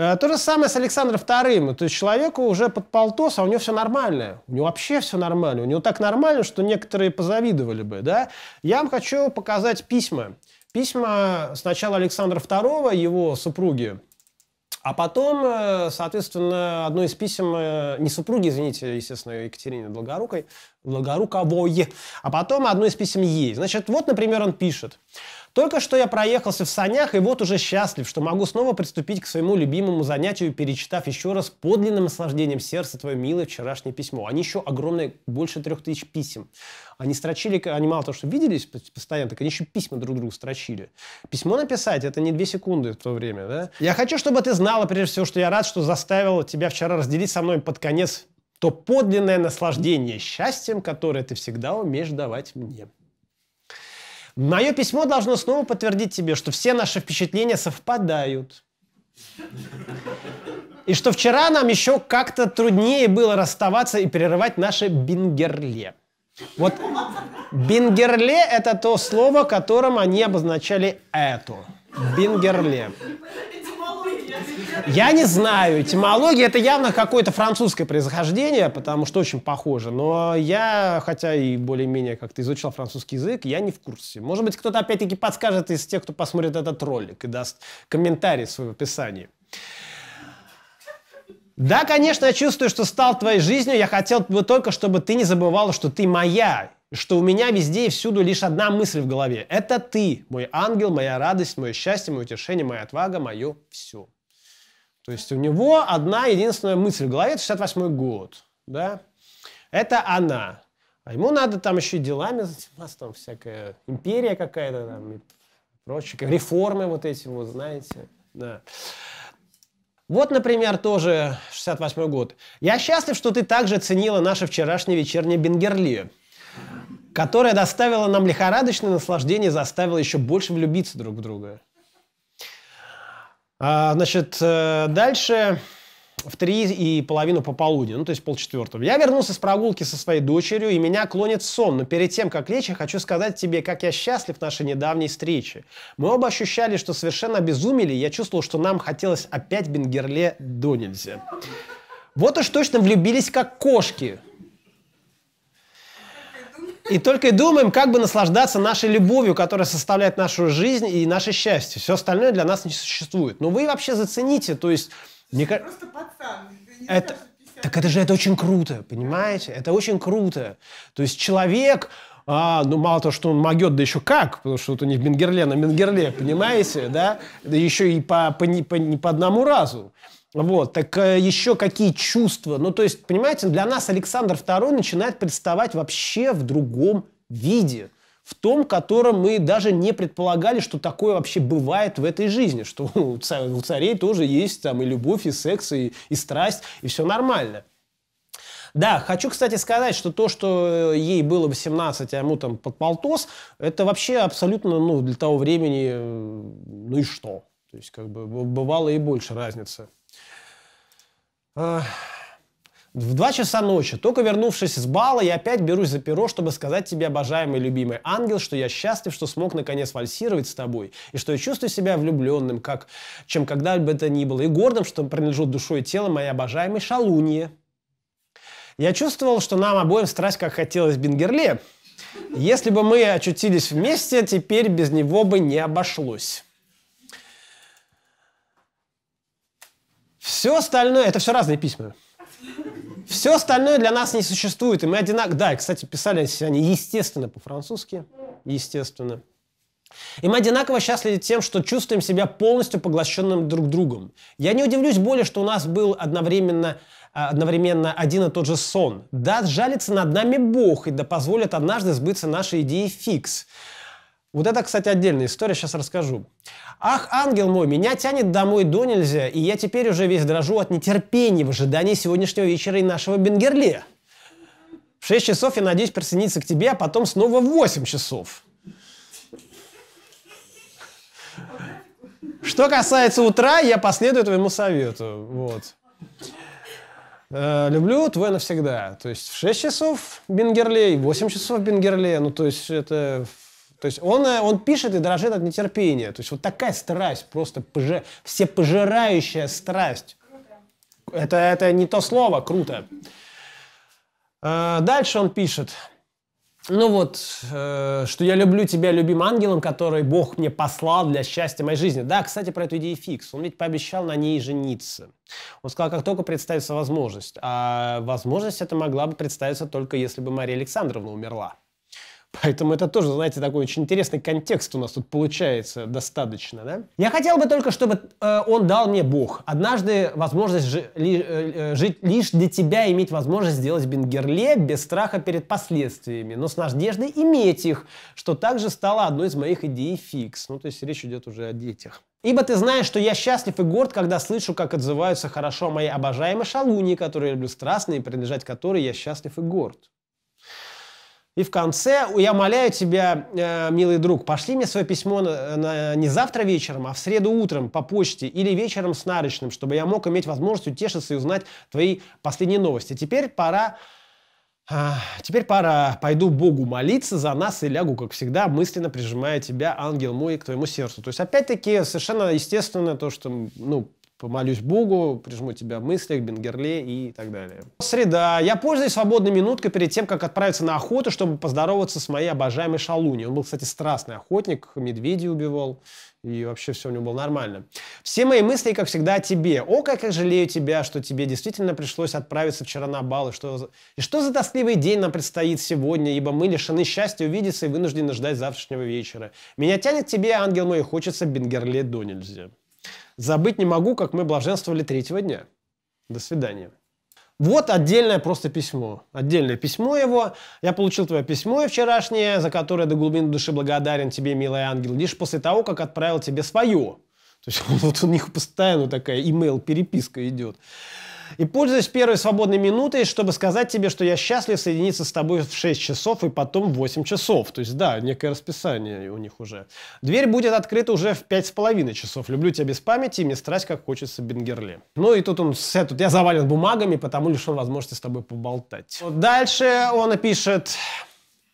Э, то же самое с Александром Вторым. То есть человеку уже под полтос, а у него все нормально. У него вообще все нормально. У него так нормально, что некоторые позавидовали бы. Да? Я вам хочу показать письма. Письма сначала Александра II, его супруги, а потом, э, соответственно, одно из писем, э, не супруги, извините, естественно, Екатерине Долгорукой, Долгоруковой, а потом одно из писем ей. Значит, вот, например, он пишет. Только что я проехался в санях и вот уже счастлив, что могу снова приступить к своему любимому занятию, перечитав еще раз подлинным наслаждением сердца твое милое вчерашнее письмо. Они еще огромные, больше трех тысяч писем. Они строчили, они мало того, что виделись постоянно, так они еще письма друг другу строчили. Письмо написать — это не две секунды в то время, да? Я хочу, чтобы ты знала, прежде всего, что я рад, что заставил тебя вчера разделить со мной под конец то подлинное наслаждение счастьем, которое ты всегда умеешь давать мне. Мое письмо должно снова подтвердить тебе, что все наши впечатления совпадают. И что вчера нам еще как-то труднее было расставаться и перерывать наше бингерле. Вот бингерле – это то слово, которым они обозначали эту. Бингерле. Я не знаю. Этимология это явно какое-то французское происхождение, потому что очень похоже. Но я, хотя и более-менее как-то изучал французский язык, я не в курсе. Может быть, кто-то опять-таки подскажет из тех, кто посмотрит этот ролик и даст комментарий в своем описании. Да, конечно, я чувствую, что стал твоей жизнью. Я хотел бы только, чтобы ты не забывала, что ты моя, что у меня везде и всюду лишь одна мысль в голове. Это ты, мой ангел, моя радость, мое счастье, мое утешение, моя отвага, мое все. То есть у него одна единственная мысль в голове, это 68 год, да? Это она. А ему надо там еще делами заниматься, там всякая империя какая-то там и прочее, реформы вот эти вот, знаете, да. Вот, например, тоже 68 год. «Я счастлив, что ты также ценила наше вчерашнее вечернее Бенгерли, которое доставило нам лихорадочное наслаждение и заставило еще больше влюбиться друг в друга. А, значит, э, дальше в три и половину по полудню, ну, то есть полчетвертого. Я вернулся с прогулки со своей дочерью, и меня клонит сон, но перед тем, как лечь, я хочу сказать тебе, как я счастлив нашей недавней встрече. Мы оба ощущали, что совершенно обезумели, я чувствовал, что нам хотелось опять Бенгерле до нельзя. Вот уж точно влюбились как кошки. И только и думаем, как бы наслаждаться нашей любовью, которая составляет нашу жизнь и наше счастье. Все остальное для нас не существует. Но вы вообще зацените, то есть... Мне... Просто пацан. Это... Так это же это очень круто, понимаете? Это очень круто. То есть человек, а, ну, мало того, что он могет, да еще как, потому что вот у них Менгерле на Менгерле, понимаете, да? Да еще и по, по, не, по, не по одному разу. Вот, так э, еще какие чувства. Ну, то есть, понимаете, для нас Александр II начинает представать вообще в другом виде. В том, котором мы даже не предполагали, что такое вообще бывает в этой жизни. Что у, царь, у царей тоже есть там и любовь, и секс, и, и страсть, и все нормально. Да, хочу, кстати, сказать, что то, что э, ей было 18, а ему там под полтос, это вообще абсолютно, ну, для того времени, э, ну и что? То есть, как бы, бывало и больше разницы. В два часа ночи, только вернувшись с бала, я опять берусь за перо, чтобы сказать тебе, обожаемый любимый ангел, что я счастлив, что смог наконец вальсировать с тобой, и что я чувствую себя влюбленным, как, чем когда бы это ни было, и гордым, что принадлежит душой и телом моей обожаемой шалунье. Я чувствовал, что нам обоим страсть, как хотелось Бингерле, Если бы мы очутились вместе, теперь без него бы не обошлось. Все остальное, это все разные письма. Все остальное для нас не существует, и мы одинаково... Да, и, кстати, писали они, естественно, по-французски, естественно. И мы одинаково счастливы тем, что чувствуем себя полностью поглощенным друг другом. Я не удивлюсь более, что у нас был одновременно, а, одновременно один и тот же сон. Да, сжалится над нами Бог, и да позволит однажды сбыться наши идеи фикс. Вот это, кстати, отдельная история, сейчас расскажу. «Ах, ангел мой, меня тянет домой до нельзя, и я теперь уже весь дрожу от нетерпения в ожидании сегодняшнего вечера и нашего Бенгерле. В 6 часов я надеюсь присоединиться к тебе, а потом снова в 8 часов». Что касается утра, я последую твоему совету. Вот. Э, люблю твой навсегда. То есть в 6 часов Бенгерлей, 8 часов Бенгерлей. Ну, то есть это то есть он, э, он пишет и дрожит от нетерпения. То есть вот такая страсть, просто пожи, всепожирающая страсть. Это, это не то слово, круто. Э, дальше он пишет. Ну вот, э, что я люблю тебя, любим ангелом, который Бог мне послал для счастья моей жизни. Да, кстати, про эту идею фикс. Он ведь пообещал на ней жениться. Он сказал, как только представится возможность. А возможность это могла бы представиться только если бы Мария Александровна умерла. Поэтому это тоже, знаете, такой очень интересный контекст у нас тут получается достаточно, да? Я хотел бы только, чтобы э, он дал мне Бог. Однажды возможность жи, ли, э, э, жить лишь для тебя, иметь возможность сделать Бенгерле без страха перед последствиями, но с надеждой иметь их, что также стало одной из моих идей фикс. Ну, то есть речь идет уже о детях. Ибо ты знаешь, что я счастлив и горд, когда слышу, как отзываются хорошо мои обожаемые шалуни, которые я люблю страстно и принадлежать которой я счастлив и горд. И в конце я моляю тебя, э, милый друг, пошли мне свое письмо на, на, не завтра вечером, а в среду утром по почте или вечером с нарочным, чтобы я мог иметь возможность утешиться и узнать твои последние новости. Теперь пора э, Теперь пора, пойду Богу молиться за нас и лягу, как всегда, мысленно прижимая тебя, ангел мой, к твоему сердцу. То есть, опять-таки, совершенно естественно то, что, ну, помолюсь Богу, прижму тебя в мыслях, Бенгерле и так далее. Среда. Я пользуюсь свободной минуткой перед тем, как отправиться на охоту, чтобы поздороваться с моей обожаемой Шалуни. Он был, кстати, страстный охотник, медведей убивал, и вообще все у него было нормально. Все мои мысли, как всегда, о тебе. О, как я жалею тебя, что тебе действительно пришлось отправиться вчера на бал, и что, и что за тоскливый день нам предстоит сегодня, ибо мы лишены счастья увидеться и вынуждены ждать завтрашнего вечера. Меня тянет к тебе, ангел мой, хочется Бенгерле до нельзя. Забыть не могу, как мы блаженствовали третьего дня. До свидания. Вот отдельное просто письмо. Отдельное письмо его. Я получил твое письмо вчерашнее, за которое до глубины души благодарен тебе, милый ангел, лишь после того, как отправил тебе свое. То есть вот у них постоянно такая имейл-переписка идет. И пользуюсь первой свободной минутой, чтобы сказать тебе, что я счастлив соединиться с тобой в 6 часов и потом в 8 часов. То есть, да, некое расписание у них уже. Дверь будет открыта уже в 5,5 часов. Люблю тебя без памяти и мне страсть, как хочется Бенгерле. Ну и тут он, все тут я завален бумагами, потому лишен возможности с тобой поболтать. Дальше он пишет...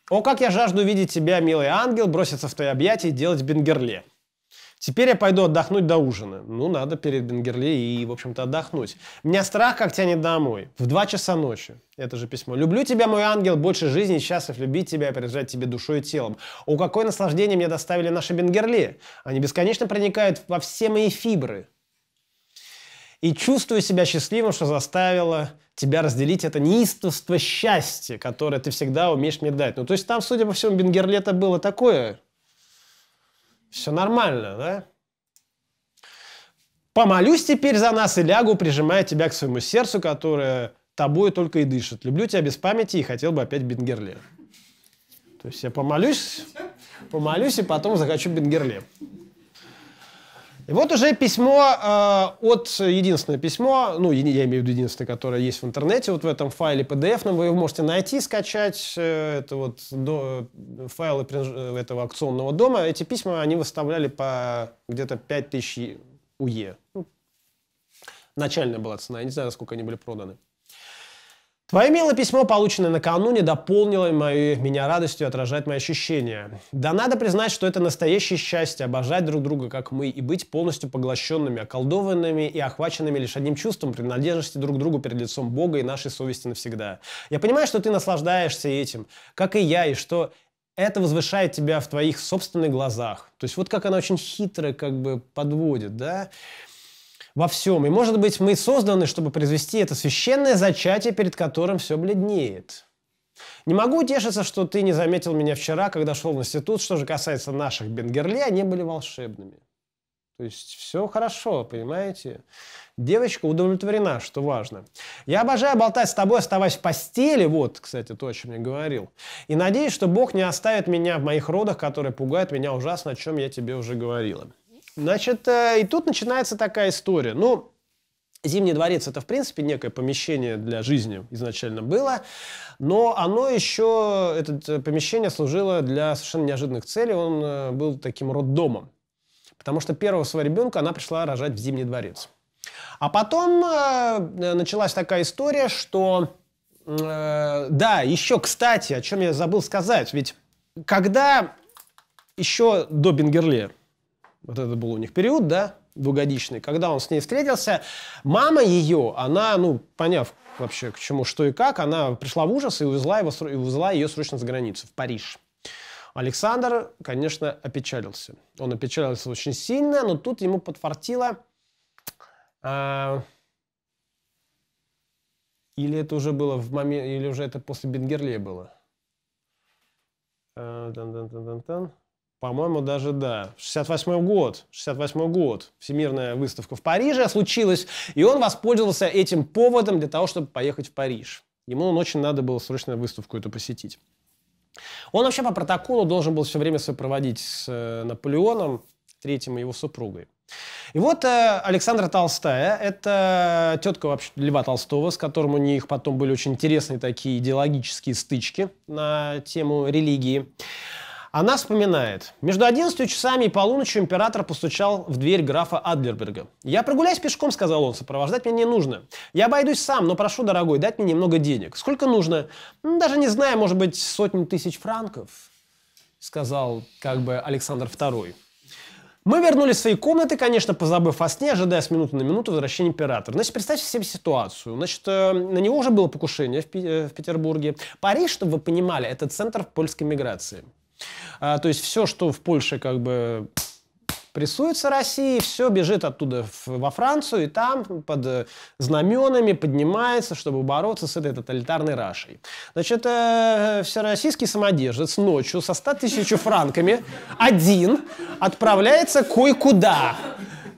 О, как я жажду видеть тебя, милый ангел, броситься в твои объятия и делать Бенгерле. Теперь я пойду отдохнуть до ужина. Ну, надо перед Бенгерле и, в общем-то, отдохнуть. Меня страх, как тянет домой. В два часа ночи. Это же письмо. «Люблю тебя, мой ангел, больше жизни, счастлив любить тебя, пережать тебе душой и телом. О, какое наслаждение мне доставили наши Бенгерли! Они бесконечно проникают во все мои фибры. И чувствую себя счастливым, что заставило тебя разделить это неистовство счастья, которое ты всегда умеешь мне дать». Ну, то есть там, судя по всему, Бенгерле это было такое все нормально, да? Помолюсь теперь за нас и лягу, прижимая тебя к своему сердцу, которое тобою только и дышит. Люблю тебя без памяти и хотел бы опять Бенгерле. То есть я помолюсь, помолюсь и потом захочу Бенгерле. И вот уже письмо э, от, единственное письмо, ну, я имею в виду единственное, которое есть в интернете, вот в этом файле PDF, но вы его можете найти, скачать, э, это вот до, э, файлы э, этого акционного дома. Эти письма они выставляли по где-то 5000 УЕ. Ну, начальная была цена, я не знаю, сколько они были проданы. Твое милое письмо, полученное накануне, дополнило мою, меня радостью отражать мои ощущения. Да надо признать, что это настоящее счастье – обожать друг друга, как мы, и быть полностью поглощенными, околдованными и охваченными лишь одним чувством принадлежности друг другу перед лицом Бога и нашей совести навсегда. Я понимаю, что ты наслаждаешься этим, как и я, и что это возвышает тебя в твоих собственных глазах. То есть вот как она очень хитро как бы подводит, да? во всем. И, может быть, мы созданы, чтобы произвести это священное зачатие, перед которым все бледнеет. Не могу утешиться, что ты не заметил меня вчера, когда шел в институт. Что же касается наших Бенгерлей, они были волшебными. То есть все хорошо, понимаете? Девочка удовлетворена, что важно. Я обожаю болтать с тобой, оставаясь в постели. Вот, кстати, то, о чем я говорил. И надеюсь, что Бог не оставит меня в моих родах, которые пугают меня ужасно, о чем я тебе уже говорила. Значит, э, и тут начинается такая история. Ну, Зимний дворец это, в принципе, некое помещение для жизни изначально было, но оно еще, это э, помещение служило для совершенно неожиданных целей, он э, был таким роддомом. Потому что первого своего ребенка она пришла рожать в Зимний дворец. А потом э, началась такая история, что... Э, да, еще, кстати, о чем я забыл сказать, ведь когда еще до Бенгерле вот это был у них период, да, двухгодичный, когда он с ней встретился, мама ее, она, ну, поняв вообще к чему, что и как, она пришла в ужас и увезла, его, и увезла ее срочно за границу, в Париж. Александр, конечно, опечалился. Он опечалился очень сильно, но тут ему подфартило... А... Или это уже было в момент... Или уже это после Бенгерлея было? А... Тан -тан -тан -тан -тан. По-моему, даже да. 68 год. 68 год. Всемирная выставка в Париже случилась, и он воспользовался этим поводом для того, чтобы поехать в Париж. Ему очень надо было срочно выставку эту посетить. Он вообще по протоколу должен был все время сопроводить с э, Наполеоном, третьим и его супругой. И вот э, Александра Толстая, это тетка вообще Льва Толстого, с которым у них потом были очень интересные такие идеологические стычки на тему религии. Она вспоминает. «Между 11 часами и полуночью император постучал в дверь графа Адлерберга. «Я прогуляюсь пешком», — сказал он, — «сопровождать меня не нужно. Я обойдусь сам, но прошу, дорогой, дать мне немного денег. Сколько нужно? Ну, даже не знаю, может быть, сотни тысяч франков», — сказал как бы Александр II. Мы вернулись в свои комнаты, конечно, позабыв о сне, ожидая с минуты на минуту возвращения императора. Значит, представьте себе ситуацию. Значит, э, на него уже было покушение в, э, Петербурге. Париж, чтобы вы понимали, это центр польской миграции. А, то есть все, что в Польше как бы прессуется России, все бежит оттуда в, во Францию, и там под э, знаменами поднимается, чтобы бороться с этой тоталитарной Рашей. Значит, э, всероссийский самодержец ночью со 100 тысяч франками один отправляется кой куда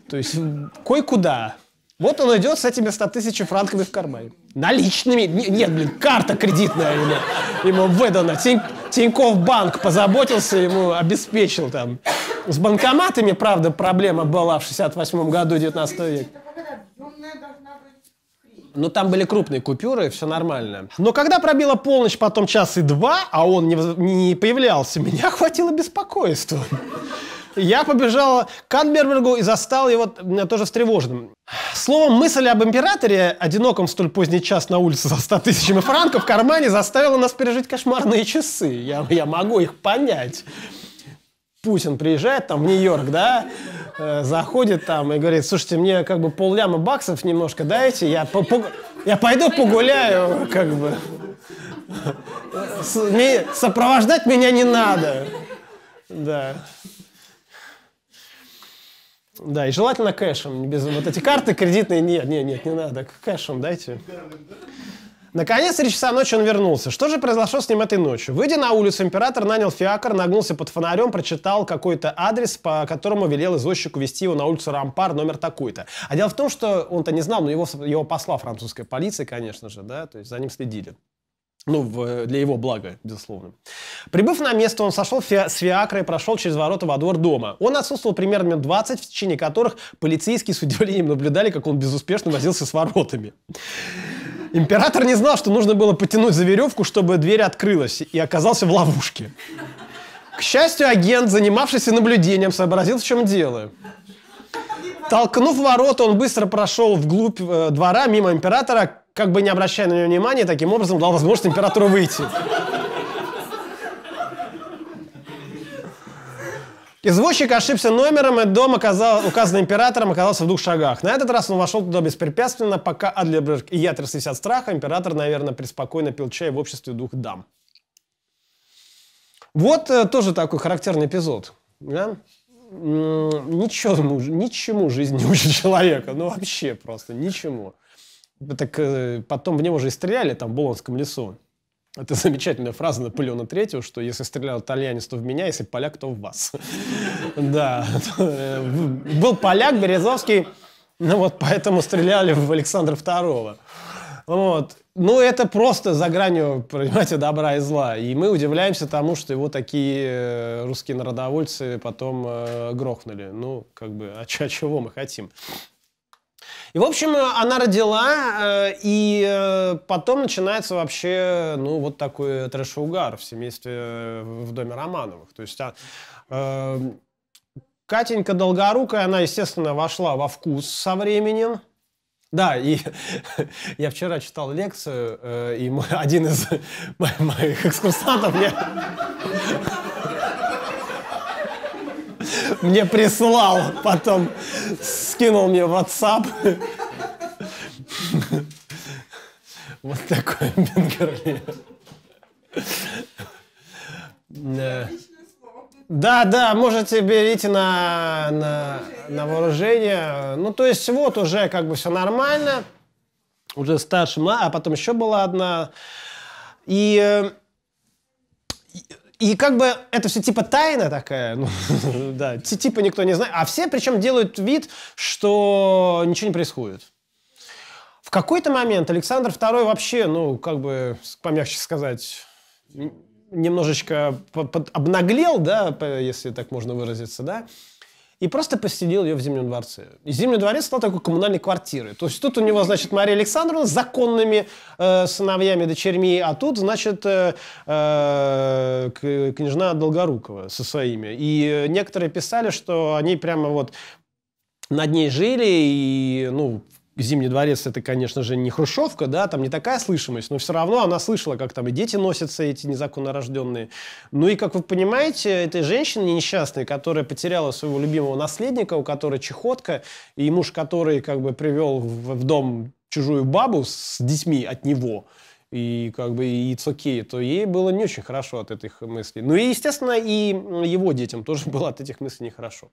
То есть кой куда Вот он идет с этими 100 тысяч франками в кармане. Наличными. Нет, блин, карта кредитная ему, ему выдана. Тень Тиньков банк позаботился, ему обеспечил там. С банкоматами, правда, проблема была в 68 году 19 века. Но ну, там были крупные купюры, все нормально. Но когда пробила полночь, потом час и два, а он не, не появлялся, меня хватило беспокойства. Я побежал к Канбербергу и застал его тоже встревоженным. Словом, мысль об императоре, одиноком в столь поздний час на улице за 100 тысячами франков в кармане, заставила нас пережить кошмарные часы. Я, я могу их понять. Путин приезжает там в Нью-Йорк, да, э, заходит там и говорит, слушайте, мне как бы полляма баксов немножко дайте, я, по -пог... я пойду погуляю, как бы. С Сопровождать меня не надо. Да. Да, и желательно кэшем, без вот эти карты кредитные, нет, нет, нет, не надо, кэшем дайте. Наконец, три часа ночи он вернулся. Что же произошло с ним этой ночью? Выйдя на улицу, император нанял фиакр, нагнулся под фонарем, прочитал какой-то адрес, по которому велел извозчику вести его на улицу Рампар, номер такой-то. А дело в том, что он-то не знал, но его, его посла французская полиция, конечно же, да, то есть за ним следили. Ну, в, для его блага, безусловно. Прибыв на место, он сошел фиа с Фиакрой и прошел через ворота во двор дома. Он отсутствовал примерно минут 20, в течение которых полицейские с удивлением наблюдали, как он безуспешно возился с воротами. Император не знал, что нужно было потянуть за веревку, чтобы дверь открылась, и оказался в ловушке. К счастью, агент, занимавшийся наблюдением, сообразил, в чем дело. Толкнув ворота, он быстро прошел вглубь э, двора мимо императора, как бы не обращая на нее внимания, таким образом дал возможность императору выйти. Извозчик ошибся номером, и дом, оказал, указанный императором, оказался в двух шагах. На этот раз он вошел туда беспрепятственно, пока Адлерберг и я тряслись от страха, император, наверное, преспокойно пил чай в обществе двух дам. Вот э, тоже такой характерный эпизод. Да? М ничему жизнь не учит человека. Ну, вообще просто ничему. Так э, потом в него же и стреляли там в Болонском лесу. Это замечательная фраза Наполеона Третьего, что если стрелял итальянец, то в меня, если поляк, то в вас. Да. Был поляк, Березовский, ну вот поэтому стреляли в Александра Второго. Вот. Ну, это просто за гранью, понимаете, добра и зла. И мы удивляемся тому, что его такие э, русские народовольцы потом э, грохнули. Ну, как бы, а, а чего мы хотим? И, в общем, э, она родила, э, и э, потом начинается вообще, ну, вот такой трэш-угар в семействе в доме Романовых. То есть а, эм, Катенька Долгорукая, она, естественно, вошла во вкус со временем. Да, и я вчера читал лекцию, и мой, один из моих экскурсантов... Я мне прислал, потом скинул мне WhatsApp. Вот такой Бенгерли. Да, да, можете берите на, на, на вооружение. Ну, то есть вот уже как бы все нормально. Уже старше, а потом еще была одна. И э, и как бы это все типа тайна такая, ну, да, типа никто не знает. А все причем делают вид, что ничего не происходит. В какой-то момент Александр II вообще, ну, как бы, помягче сказать, немножечко обнаглел, да, если так можно выразиться, да, и просто поселил ее в Зимнем дворце. И Зимний дворец стал такой коммунальной квартирой. То есть тут у него, значит, Мария Александровна с законными э, сыновьями, дочерьми, а тут, значит, э, э, княжна Долгорукова со своими. И э, некоторые писали, что они прямо вот над ней жили, и, ну, Зимний дворец это, конечно же, не хрущевка, да, там не такая слышимость, но все равно она слышала, как там и дети носятся, эти незаконно рожденные. Ну и, как вы понимаете, этой женщине несчастной, которая потеряла своего любимого наследника, у которой чехотка, и муж, который как бы привел в, в дом чужую бабу с детьми от него, и как бы и цокей, то ей было не очень хорошо от этих мыслей. Ну и, естественно, и его детям тоже было от этих мыслей нехорошо.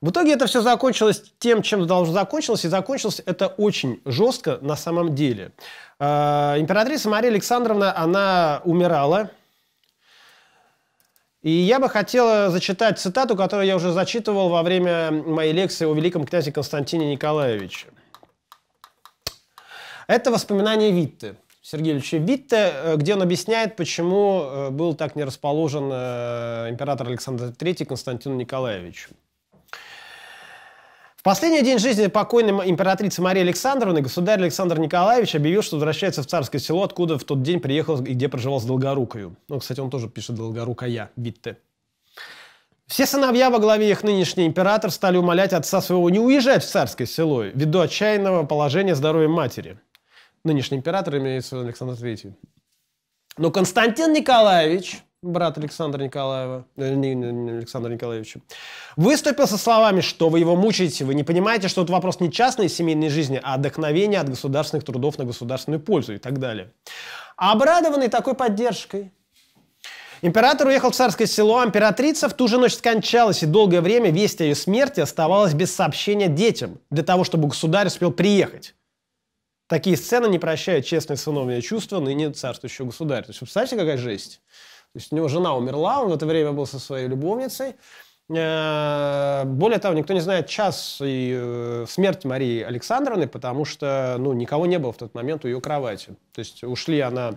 В итоге это все закончилось тем, чем должно закончилось, и закончилось это очень жестко на самом деле. А, императрица Мария Александровна, она умирала, и я бы хотела зачитать цитату, которую я уже зачитывал во время моей лекции о великом князе Константине Николаевиче. Это воспоминание Витте, Сергея Ильича Витте, где он объясняет, почему э, был так не расположен э, император Александр III Константин Николаевич. В последний день жизни покойной императрицы Марии Александровны государь Александр Николаевич объявил, что возвращается в царское село, откуда в тот день приехал и где проживал с Долгорукою. Ну, кстати, он тоже пишет «Долгорукая», Витте. Все сыновья во главе их нынешний император стали умолять отца своего не уезжать в царское село, ввиду отчаянного положения здоровья матери. Нынешний император имеется Александр III. Но Константин Николаевич брат Александра Николаева, э, не, Александра Николаевича, выступил со словами, что вы его мучаете, вы не понимаете, что это вопрос не частной семейной жизни, а отдохновения от государственных трудов на государственную пользу и так далее. Обрадованный такой поддержкой, Император уехал в царское село, а императрица в ту же ночь скончалась, и долгое время весть о ее смерти оставалась без сообщения детям, для того, чтобы государь успел приехать. Такие сцены не прощают честные сыновные чувства ныне царствующего государя. То есть, представьте, какая жесть. То есть у него жена умерла, он в это время был со своей любовницей. Э, более того, никто не знает час и э, смерти Марии Александровны, потому что ну, никого не было в тот момент у ее кровати. То есть ушли она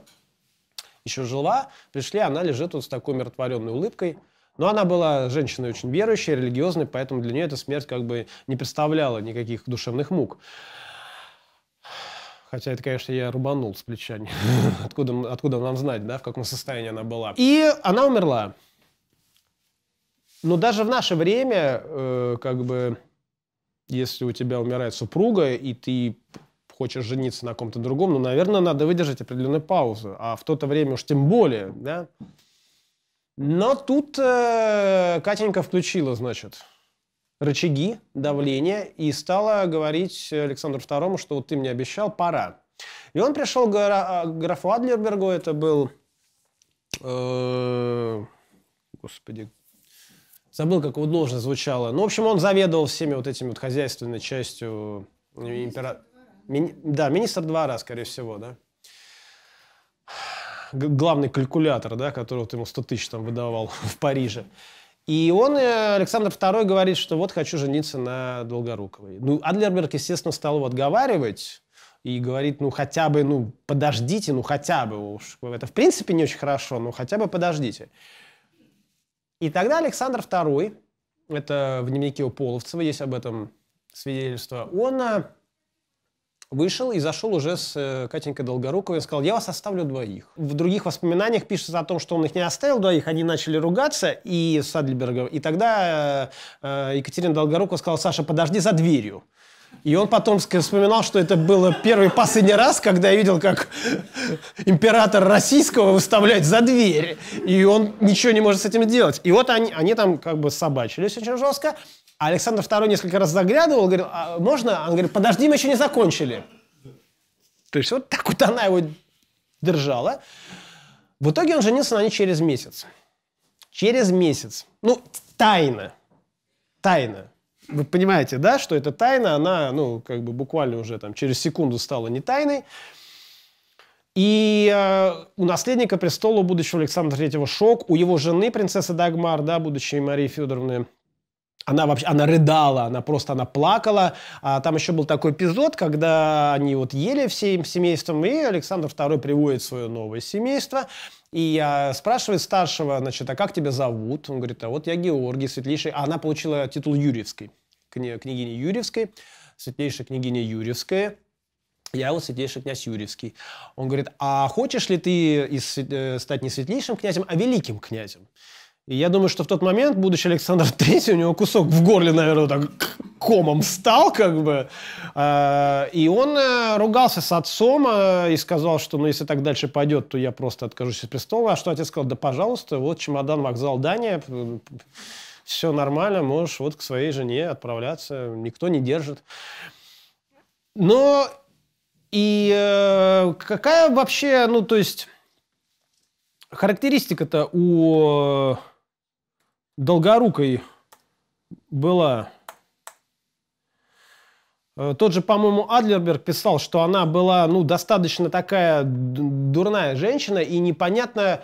еще жила, пришли, она лежит вот с такой миротворенной улыбкой. Но она была женщиной очень верующей, религиозной, поэтому для нее эта смерть как бы не представляла никаких душевных мук. Хотя это, конечно, я рубанул с плеча. Откуда, откуда нам знать, да, в каком состоянии она была. И она умерла. Но даже в наше время, э, как бы, если у тебя умирает супруга, и ты хочешь жениться на ком-то другом, ну, наверное, надо выдержать определенную паузу. А в то-то время уж тем более, да. Но тут э, Катенька включила, значит, рычаги давления и стала говорить Александру II, что вот ты мне обещал, пора. И он пришел а, к графу Адлербергу, это был... Э, господи, забыл, как его должность звучало. Ну, в общем, он заведовал всеми вот этими вот хозяйственной частью э, императора. Мини... Да, министр двора, скорее всего, да. Г главный калькулятор, да, который вот ему 100 тысяч там выдавал в Париже. И он, э, Александр II, говорит, что вот хочу жениться на Долгоруковой. Ну, Адлерберг, естественно, стал его отговаривать и говорит, ну, хотя бы, ну, подождите, ну, хотя бы. Уж это, в принципе, не очень хорошо, но хотя бы подождите. И тогда Александр II, это в дневнике у Половцева, есть об этом свидетельство, он э, Вышел и зашел уже с э, Катенькой Долгоруковой и сказал, я вас оставлю двоих. В других воспоминаниях пишется о том, что он их не оставил двоих, они начали ругаться и с Адлибергом. И тогда э, э, Екатерина Долгорукова сказала, Саша, подожди за дверью. И он потом вспоминал, что это было первый последний раз, когда я видел, как император российского выставляет за дверь. И он ничего не может с этим делать. И вот они, они там как бы собачились очень жестко. А Александр II несколько раз заглядывал, говорил, а можно? Он говорит, подожди, мы еще не закончили. То есть вот так вот она его держала. В итоге он женился на ней через месяц. Через месяц. Ну, тайна, тайна. Вы понимаете, да, что эта тайна, она, ну, как бы буквально уже там через секунду стала не тайной. И э, у наследника престола будущего Александра III шок, у его жены, принцессы Дагмар, да, будущей Марии Федоровны, она вообще, она рыдала, она просто, она плакала. А там еще был такой эпизод, когда они вот ели всем семейством, и Александр II приводит свое новое семейство, и а, спрашивает старшего, значит, а как тебя зовут? Он говорит, а вот я Георгий Светлейший. А она получила титул Юрьевской, кни, княгини Юрьевской, Светлейшая княгиня Юрьевская. Я вот светлейший князь Юрьевский. Он говорит, а хочешь ли ты из, э, стать не светлейшим князем, а великим князем? И я думаю, что в тот момент, будучи Александр Третьим, у него кусок в горле, наверное, так комом стал, как бы. А, и он э, ругался с отцом э, и сказал, что ну, если так дальше пойдет, то я просто откажусь от престола. А что отец сказал? Да, пожалуйста, вот чемодан, вокзал Дания, все нормально, можешь вот к своей жене отправляться, никто не держит. Но и э, какая вообще, ну, то есть, характеристика-то у Долгорукой была... Э, тот же, по-моему, Адлерберг писал, что она была, ну, достаточно такая дурная женщина, и непонятно,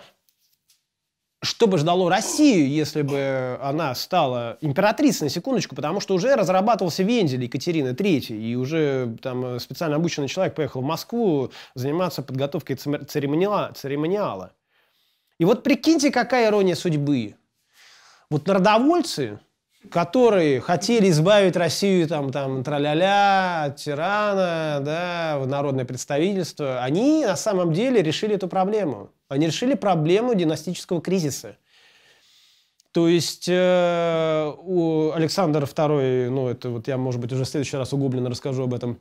что бы ждало Россию, если бы она стала императрицей, на секундочку, потому что уже разрабатывался вензель Екатерины III, и уже там э, специально обученный человек поехал в Москву заниматься подготовкой церемониала. церемониала. И вот прикиньте, какая ирония судьбы. Вот народовольцы, которые хотели избавить Россию там, там, траля-ля, от тирана, да, в народное представительство, они на самом деле решили эту проблему. Они решили проблему династического кризиса. То есть э, у Александра II, ну это вот я, может быть, уже в следующий раз углубленно расскажу об этом,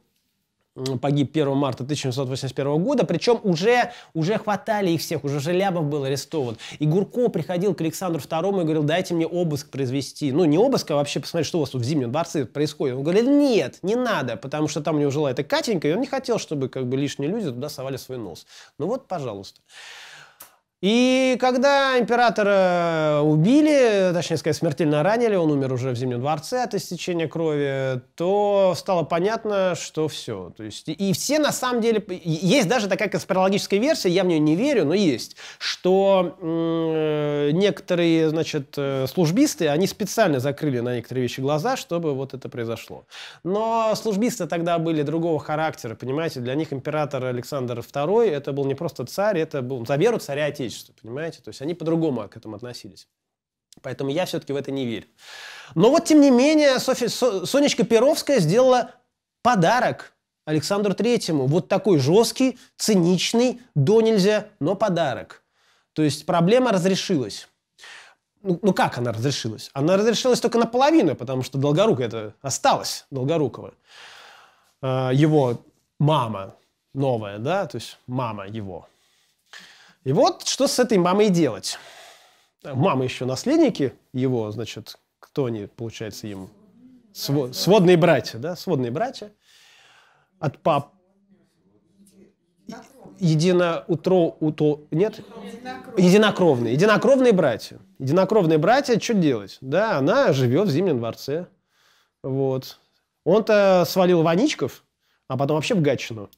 погиб 1 марта 1781 года, причем уже, уже хватали их всех, уже Желябов был арестован. И Гурко приходил к Александру II и говорил, дайте мне обыск произвести. Ну, не обыск, а вообще посмотреть, что у вас тут в Зимнем дворце происходит. Он говорит, нет, не надо, потому что там у него жила эта Катенька, и он не хотел, чтобы как бы лишние люди туда совали свой нос. Ну вот, пожалуйста. И когда императора убили, точнее сказать, смертельно ранили, он умер уже в Зимнем дворце от истечения крови, то стало понятно, что все. То есть, и все на самом деле... Есть даже такая конспирологическая версия, я в нее не верю, но есть, что м- э, некоторые, значит, э, службисты, они специально закрыли на некоторые вещи глаза, чтобы вот это произошло. Но службисты тогда были другого характера, понимаете, для них император Александр II, это был не просто царь, это был за веру царя Отечества количество, понимаете? То есть они по-другому к этому относились. Поэтому я все-таки в это не верю. Но вот, тем не менее, Софи, Сонечка Перовская сделала подарок Александру Третьему. Вот такой жесткий, циничный, до нельзя, но подарок. То есть проблема разрешилась. Ну, ну как она разрешилась? Она разрешилась только наполовину, потому что Долгорукова это осталось Долгорукова. А, его мама новая, да, то есть мама его. И вот что с этой мамой делать. Э, мама еще наследники его, значит, кто они, получается, им? Сво- сводные братья, да, сводные братья. От пап... Единоутро, Уто... Нет? Единокровные. Единокровные братья. Единокровные братья, что делать? Да, она живет в Зимнем дворце. Вот. Он-то свалил Ваничков, а потом вообще в Гатчину.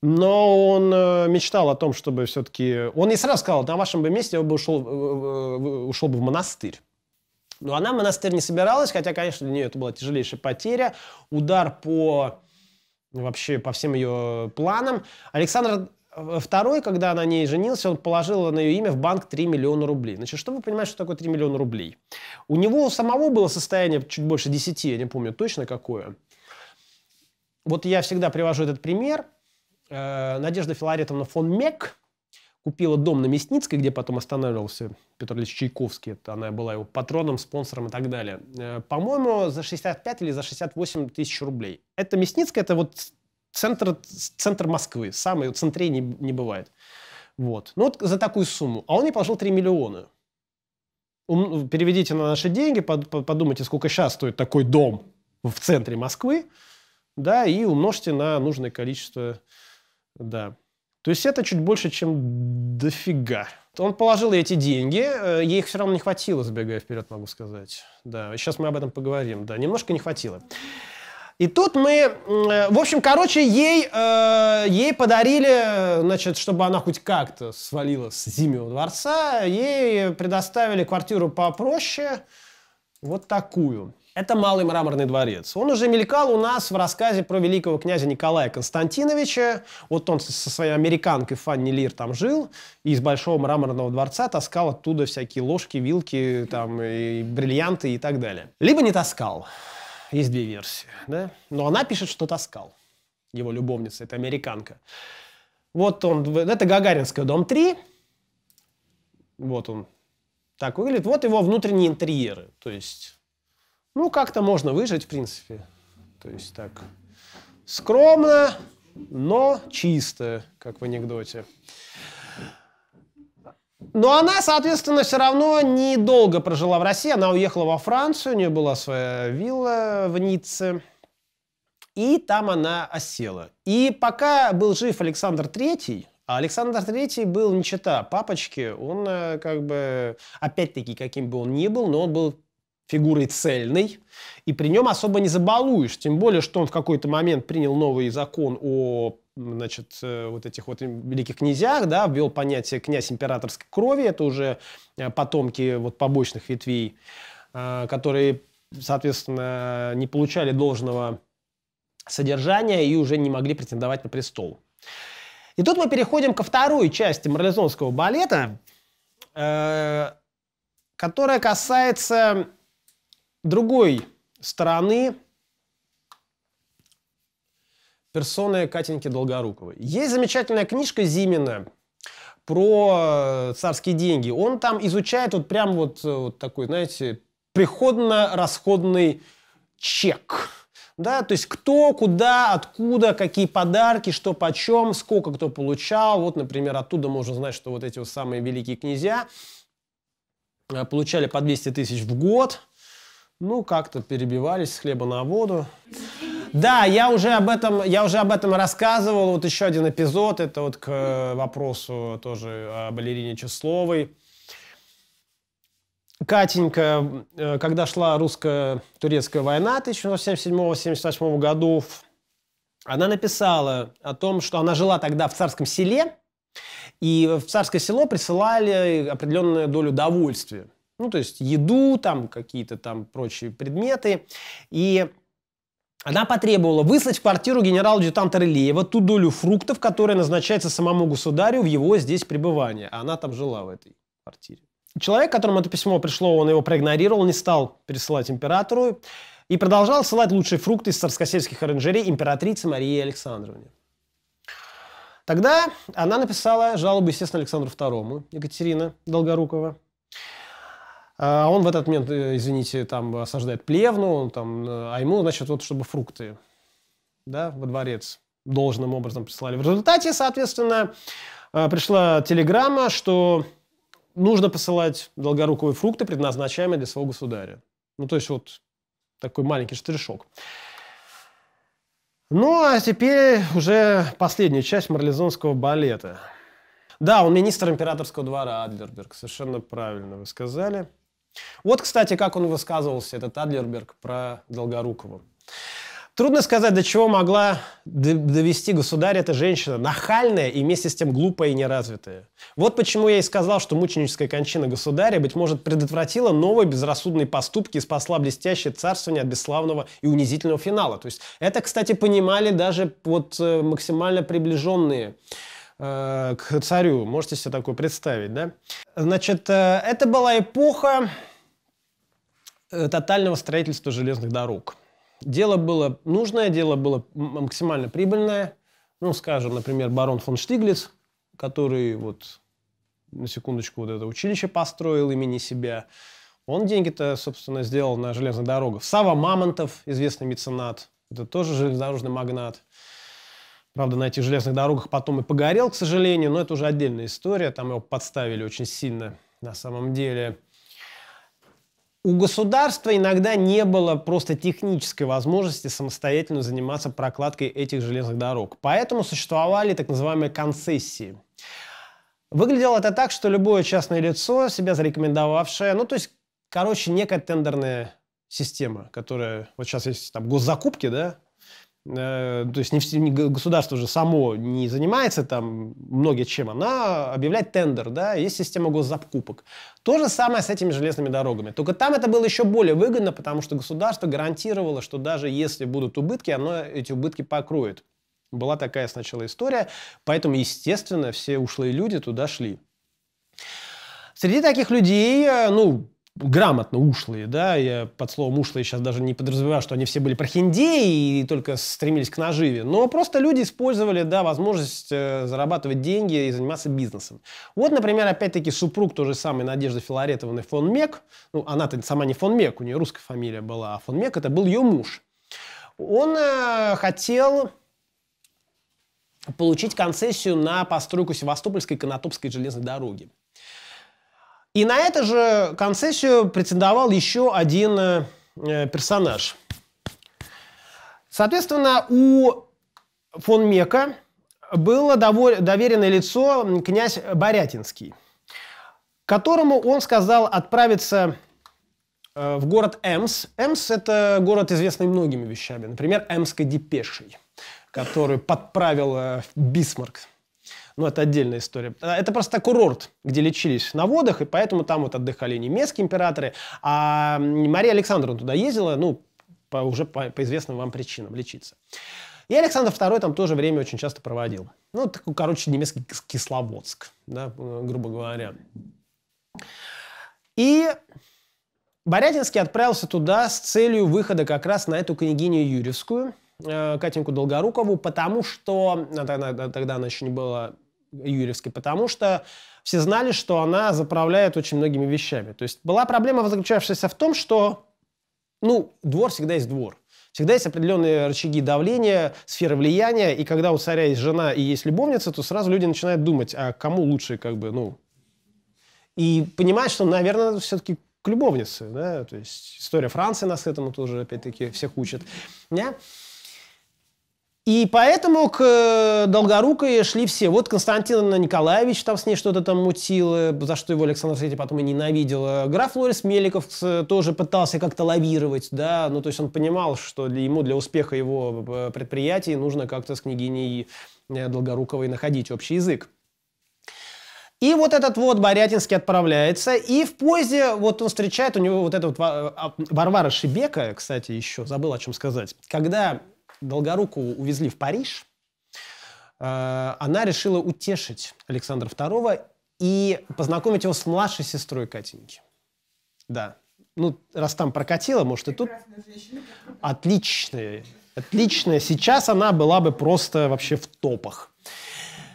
Но он э, мечтал о том, чтобы все-таки... Он не сразу сказал, на вашем бы месте я бы ушел, э, э, ушел бы в монастырь. Но она в монастырь не собиралась, хотя, конечно, для нее это была тяжелейшая потеря. Удар по ну, вообще по всем ее планам. Александр II, когда на ней женился, он положил на ее имя в банк 3 миллиона рублей. Значит, что вы понимаете, что такое 3 миллиона рублей? У него у самого было состояние чуть больше 10, я не помню точно какое. Вот я всегда привожу этот пример – Э, Надежда Филаретовна фон Мек купила дом на Мясницкой, где потом останавливался Петр Ильич Чайковский. Это она была его патроном, спонсором и так далее. Э, по-моему, за 65 или за 68 тысяч рублей. Это Мясницкая, это вот центр, центр Москвы. Самый, центрей не, не бывает. Вот. Ну вот за такую сумму. А он ей положил 3 миллиона. переведите на наши деньги, подумайте, сколько сейчас стоит такой дом в центре Москвы, да, и умножьте на нужное количество да. То есть это чуть больше, чем дофига. Он положил эти деньги, э, ей их все равно не хватило, забегая вперед, могу сказать. Да, сейчас мы об этом поговорим. Да, немножко не хватило. И тут мы, э, в общем, короче, ей, э, ей подарили, значит, чтобы она хоть как-то свалила с Зимнего дворца, ей предоставили квартиру попроще, вот такую. Это Малый мраморный дворец. Он уже мелькал у нас в рассказе про великого князя Николая Константиновича. Вот он со своей американкой Фанни Лир там жил, и из Большого мраморного дворца таскал оттуда всякие ложки, вилки, там, и бриллианты и так далее. Либо не таскал. Есть две версии, да? Но она пишет, что таскал. Его любовница, это американка. Вот он, это Гагаринская, дом 3. Вот он так выглядит. Вот его внутренние интерьеры. То есть ну, как-то можно выжить, в принципе. То есть так, скромно, но чисто, как в анекдоте. Но она, соответственно, все равно недолго прожила в России. Она уехала во Францию, у нее была своя вилла в Ницце. И там она осела. И пока был жив Александр III, а Александр III был не чита а папочки, он э, как бы, опять-таки, каким бы он ни был, но он был фигурой цельной, и при нем особо не забалуешь, тем более, что он в какой-то момент принял новый закон о значит, э, вот этих вот великих князьях, да, ввел понятие князь императорской крови, это уже э, потомки вот побочных ветвей, э, которые, соответственно, не получали должного содержания и уже не могли претендовать на престол. И тут мы переходим ко второй части марлезонского балета, которая касается другой стороны персоны Катеньки Долгоруковой. Есть замечательная книжка Зимина про э, царские деньги. Он там изучает вот прям вот, э, вот такой, знаете, приходно-расходный чек. Да, то есть кто, куда, откуда, какие подарки, что почем, сколько кто получал. Вот, например, оттуда можно знать, что вот эти вот самые великие князья э, получали по 200 тысяч в год. Ну, как-то перебивались с хлеба на воду. Да, я уже об этом, я уже об этом рассказывал. Вот еще один эпизод, это вот к э, вопросу тоже о балерине Числовой. Катенька, э, когда шла русско-турецкая война 1977-78 годов, она написала о том, что она жила тогда в царском селе, и в царское село присылали определенную долю довольствия ну, то есть еду, там какие-то там прочие предметы. И она потребовала выслать в квартиру генерал-адъютанта Рылеева ту долю фруктов, которая назначается самому государю в его здесь пребывание. А она там жила в этой квартире. Человек, которому это письмо пришло, он его проигнорировал, не стал пересылать императору и продолжал ссылать лучшие фрукты из царскосельских оранжерей императрице Марии Александровне. Тогда она написала жалобу, естественно, Александру II, Екатерина Долгорукова, а он в этот момент, э, извините, там осаждает плевну, там, э, а ему, значит, вот чтобы фрукты да, во дворец должным образом прислали. В результате, соответственно, э, пришла телеграмма, что нужно посылать долгоруковые фрукты, предназначаемые для своего государя. Ну, то есть вот такой маленький штришок. Ну, а теперь уже последняя часть марлезонского балета. Да, он министр императорского двора Адлерберг. Совершенно правильно вы сказали. Вот, кстати, как он высказывался, этот Адлерберг, про Долгорукова. Трудно сказать, до чего могла довести государь эта женщина, нахальная и вместе с тем глупая и неразвитая. Вот почему я и сказал, что мученическая кончина государя, быть может, предотвратила новые безрассудные поступки и спасла блестящее царствование от бесславного и унизительного финала. То есть это, кстати, понимали даже вот э, максимально приближенные э, к царю. Можете себе такое представить, да? Значит, э, это была эпоха, Э, тотального строительства железных дорог. Дело было нужное, дело было максимально прибыльное. Ну, скажем, например, барон фон Штиглиц, который вот на секундочку вот это училище построил имени себя. Он деньги-то, собственно, сделал на железных дорогах. Сава Мамонтов, известный меценат, это тоже железнодорожный магнат. Правда, на этих железных дорогах потом и погорел, к сожалению, но это уже отдельная история. Там его подставили очень сильно на самом деле. У государства иногда не было просто технической возможности самостоятельно заниматься прокладкой этих железных дорог. Поэтому существовали так называемые концессии. Выглядело это так, что любое частное лицо, себя зарекомендовавшее, ну то есть, короче, некая тендерная система, которая, вот сейчас есть там госзакупки, да, Э, то есть не, государство уже само не занимается там много чем, она объявляет тендер, да, есть система госзакупок. То же самое с этими железными дорогами. Только там это было еще более выгодно, потому что государство гарантировало, что даже если будут убытки, оно эти убытки покроет. Была такая сначала история, поэтому, естественно, все ушлые люди туда шли. Среди таких людей, э, ну, грамотно ушлые, да, я под словом ушлые сейчас даже не подразумеваю, что они все были прохиндеи и только стремились к наживе, но просто люди использовали, да, возможность э, зарабатывать деньги и заниматься бизнесом. Вот, например, опять-таки супруг той же самой Надежды Филаретовны фон Мек, ну, она-то сама не фон Мек, у нее русская фамилия была, а фон Мек это был ее муж. Он э, хотел получить концессию на постройку Севастопольской Конотопской железной дороги. И на эту же концессию претендовал еще один э, э, персонаж. Соответственно, у фон Мека было доверенное лицо князь Борятинский, которому он сказал отправиться э, в город Эмс. Эмс – это город, известный многими вещами, например, Эмской депешей, которую подправил Бисмарк но ну, это отдельная история. А, это просто курорт, где лечились на водах, и поэтому там вот отдыхали немецкие императоры. А Мария Александровна туда ездила, ну, по, уже по, по известным вам причинам лечиться. И Александр II там тоже время очень часто проводил. Ну, такой, короче, немецкий Кисловодск, да, э, грубо говоря. И Борятинский отправился туда с целью выхода как раз на эту княгиню Юрьевскую, э, Катеньку Долгорукову, потому что ну, тогда, тогда она еще не была Юрьевской, потому что все знали, что она заправляет очень многими вещами. То есть была проблема, заключавшаяся в том, что ну, двор всегда есть двор. Всегда есть определенные рычаги давления, сферы влияния, и когда у царя есть жена и есть любовница, то сразу люди начинают думать, а кому лучше, как бы, ну... И понимать, что, наверное, все-таки к любовнице, да, то есть история Франции нас этому тоже, опять-таки, всех учит. Yeah? И поэтому к э, Долгорукой шли все. Вот Константин Николаевич там с ней что-то там мутил, э, за что его Александр III потом и ненавидел. Э, граф Лорис Меликов тоже пытался как-то лавировать, да, ну то есть он понимал, что для, ему для успеха его предприятий нужно как-то с княгиней Долгоруковой находить общий язык. И вот этот вот Борятинский отправляется, и в поезде вот он встречает у него вот этого вот а, а, Варвара Шибека, кстати, еще забыл о чем сказать. Когда Долгоруку увезли в Париж, э, она решила утешить Александра II и познакомить его с младшей сестрой Катеньки. Да. Ну, раз там прокатила, может, и тут... Отличная. Отличная. Сейчас она была бы просто вообще в топах.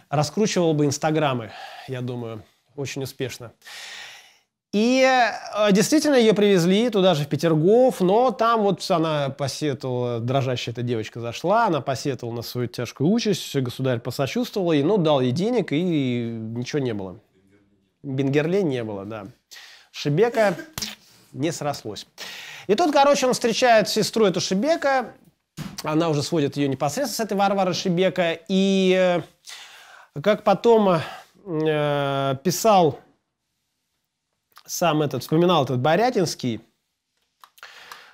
Раскручивала бы инстаграмы, я думаю, очень успешно. И э, действительно ее привезли туда же, в Петергоф, но там вот она посетовала, дрожащая эта девочка зашла, она посетовала на свою тяжкую участь, государь посочувствовал ей, ну, дал ей денег, и ничего не было. Бенгерле не было, да. Шебека не срослось. И тут, короче, он встречает сестру эту Шебека, она уже сводит ее непосредственно с этой Варварой Шебека, и э, как потом э, писал сам этот, вспоминал этот Борятинский,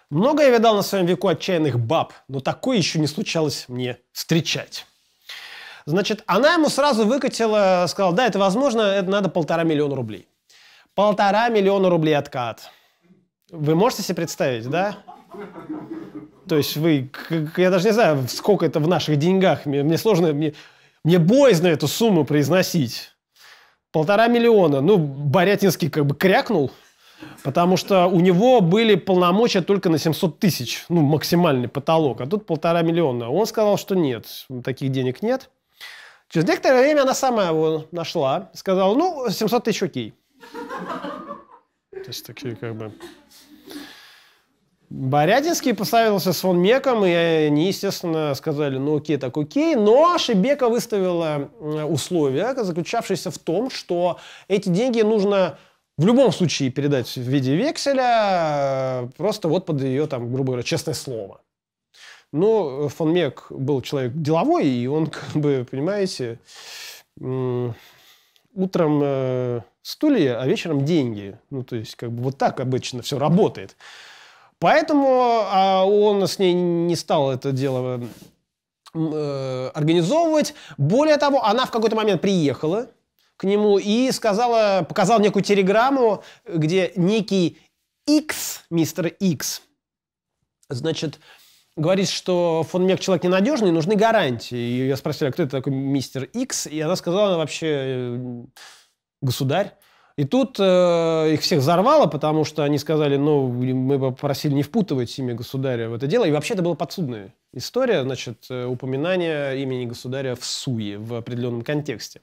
много я видал на своем веку отчаянных баб, но такое еще не случалось мне встречать. Значит, она ему сразу выкатила, сказала, да, это возможно, это надо полтора миллиона рублей. Полтора миллиона рублей откат. Вы можете себе представить, да? То есть вы, я даже не знаю, сколько это в наших деньгах. Мне, мне сложно, мне, мне боязно эту сумму произносить. Полтора миллиона. Ну, Борятинский как бы крякнул, потому что у него были полномочия только на 700 тысяч, ну, максимальный потолок, а тут полтора миллиона. Он сказал, что нет, таких денег нет. Через некоторое время она сама его нашла, сказала, ну, 700 тысяч окей. То есть такие как бы... Борятинский поставился с Фон Меком, и они, естественно, сказали, ну окей, так окей. Но Шебека выставила э, условия, заключавшиеся в том, что эти деньги нужно в любом случае передать в виде векселя, э, просто вот под ее, там, грубо говоря, честное слово. Но ну, Фон Мек был человек деловой, и он, как бы, понимаете, утром э, стулья, а вечером деньги. Ну, то есть, как бы вот так обычно все работает. Поэтому а он с ней не стал это дело э, организовывать. Более того, она в какой-то момент приехала к нему и сказала, показала некую телеграмму, где некий X, мистер X, значит, говорит, что фон Мек человек ненадежный, нужны гарантии. И я спросил, а кто это такой мистер X? И она сказала, она вообще э, государь. И тут э, их всех взорвало, потому что они сказали, ну, мы попросили не впутывать имя государя в это дело. И вообще это была подсудная история, значит, э, упоминание имени государя в суе в определенном контексте.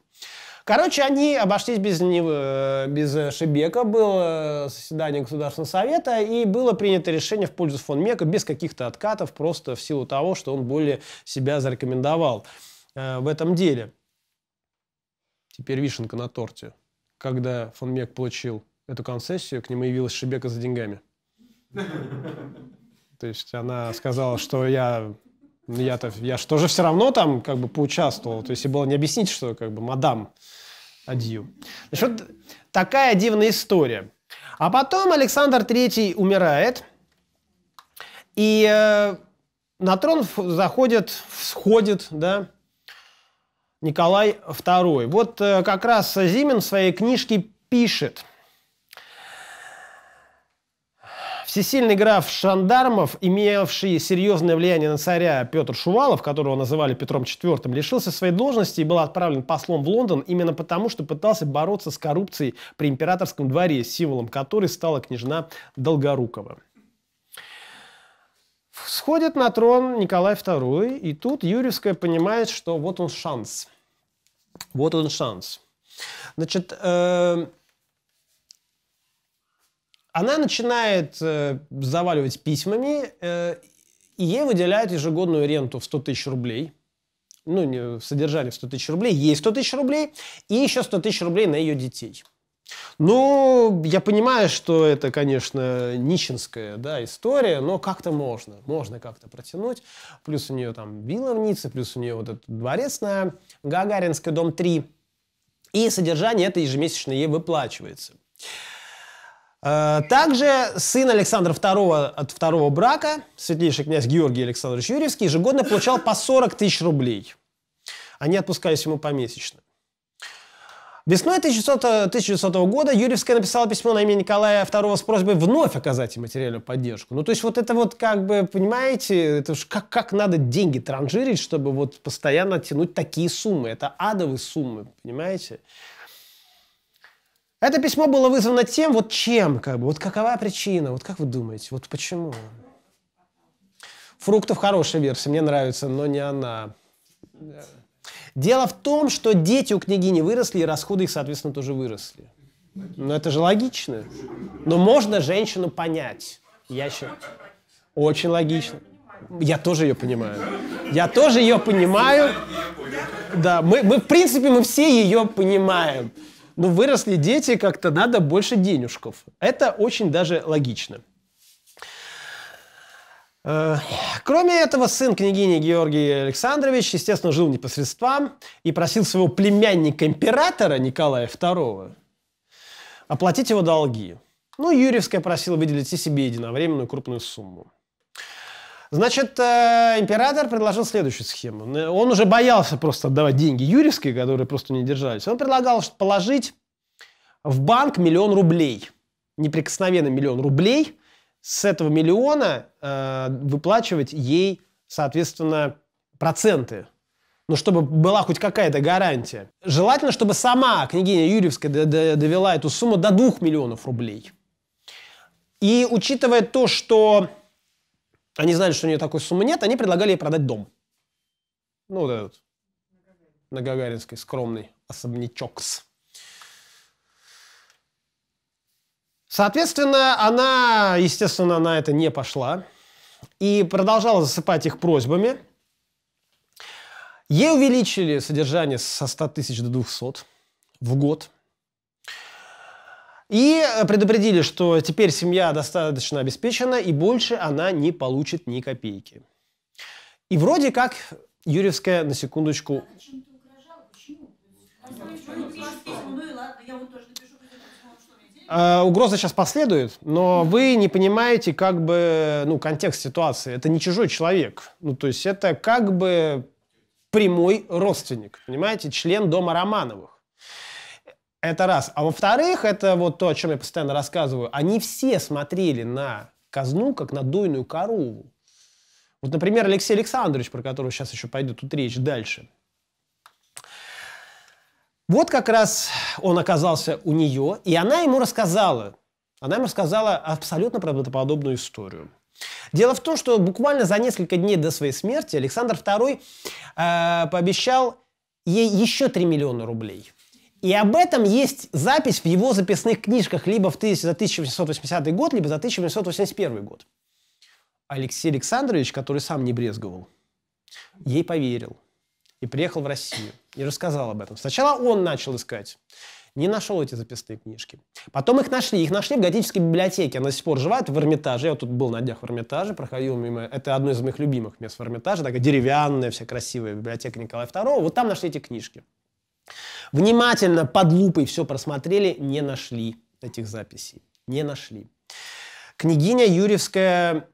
Короче, они обошлись без, него, э, без э, Шебека, было заседание Государственного совета, и было принято решение в пользу фон Мека без каких-то откатов, просто в силу того, что он более себя зарекомендовал в этом деле. Теперь вишенка на торте когда фон Мек получил эту концессию, к нему явилась Шебека за деньгами. То есть она сказала, что я ну, я-то, я же тоже все равно там как бы поучаствовал. То есть и было не объяснить, что как бы мадам Адью. Значит, вот такая дивная история. А потом Александр III умирает, и э, на трон заходит, всходит, да, Николай II. Вот э, как раз Зимин в своей книжке пишет. Всесильный граф Шандармов, имевший серьезное влияние на царя Петр Шувалов, которого называли Петром IV, лишился своей должности и был отправлен послом в Лондон именно потому, что пытался бороться с коррупцией при императорском дворе, символом которой стала княжна Долгорукова. Сходит на трон Николай II, и тут Юрьевская понимает, что вот он шанс. Вот он шанс. Значит, э, она начинает э, заваливать письмами, э, и ей выделяют ежегодную ренту в 100 тысяч рублей. Ну, не, содержание в 100 тысяч рублей, ей 100 тысяч рублей, и еще 100 тысяч рублей на ее детей – ну, я понимаю, что это, конечно, нищенская да, история, но как-то можно, можно как-то протянуть. Плюс у нее там вилла в Ницце, плюс у нее вот этот дворец на Гагаринской, дом 3. И содержание это ежемесячно ей выплачивается. Э, также сын Александра II от второго брака, светлейший князь Георгий Александрович Юрьевский, ежегодно получал по 40 тысяч рублей. Они отпускались ему помесячно. Весной 1900, э, года Юрьевская написала письмо на имя Николая II с просьбой вновь оказать им материальную поддержку. Ну, то есть вот это вот как бы, понимаете, это ж как, как надо деньги транжирить, чтобы вот постоянно тянуть такие суммы. Это адовые суммы, понимаете? Это письмо было вызвано тем, вот чем, как бы, вот какова причина, вот как вы думаете, вот почему? Фруктов хорошая версия, мне нравится, но не она. Дело в том, что дети у княгини выросли, и расходы их, соответственно, тоже выросли. Но ну, это же логично. Но можно женщину понять. Я еще Очень логично. Я тоже ее понимаю. Я тоже ее понимаю. Да, мы, мы, в принципе, мы все ее понимаем. Но ну, выросли дети, как-то надо больше денежков. Это очень даже логично. Э, кроме этого, сын княгини Георгий Александрович, естественно, жил непосредством и просил своего племянника императора Николая II оплатить его долги. Ну, Юрьевская просила выделить и себе единовременную крупную сумму. Значит, э, император предложил следующую схему. Он уже боялся просто отдавать деньги Юрьевской, которые просто не держались. Он предлагал положить в банк миллион рублей. Неприкосновенный миллион рублей – с этого миллиона э, выплачивать ей, соответственно, проценты. Ну, чтобы была хоть какая-то гарантия. Желательно, чтобы сама княгиня Юрьевская довела эту сумму до 2 миллионов рублей. И учитывая то, что они знали, что у нее такой суммы нет, они предлагали ей продать дом. Ну, вот этот. На Гагаринской скромный особнячок. Соответственно, она, естественно, на это не пошла и продолжала засыпать их просьбами. Ей увеличили содержание со 100 тысяч до 200 в год. И предупредили, что теперь семья достаточно обеспечена, и больше она не получит ни копейки. И вроде как Юрьевская, на секундочку... Почему? Э, угроза сейчас последует, но вы не понимаете как бы, ну, контекст ситуации. Это не чужой человек. Ну, то есть это как бы прямой родственник, понимаете, член дома Романовых. Это раз. А во-вторых, это вот то, о чем я постоянно рассказываю, они все смотрели на казну, как на дойную корову. Вот, например, Алексей Александрович, про которого сейчас еще пойдет тут речь дальше – вот как раз он оказался у нее, и она ему рассказала. Она ему рассказала абсолютно правдоподобную историю. Дело в том, что буквально за несколько дней до своей смерти Александр II э, пообещал ей еще 3 миллиона рублей. И об этом есть запись в его записных книжках либо в за 1880 год, либо за 1881 год. Алексей Александрович, который сам не брезговал, ей поверил и приехал в Россию и рассказал об этом. Сначала он начал искать. Не нашел эти записные книжки. Потом их нашли. Их нашли в готической библиотеке. Она до сих пор жива. Это в Эрмитаже. Я вот тут был на днях в Эрмитаже, проходил мимо. Это одно из моих любимых мест в Эрмитаже. Такая деревянная, вся красивая библиотека Николая II. Вот там нашли эти книжки. Внимательно под лупой все просмотрели. Не нашли этих записей. Не нашли. Княгиня Юрьевская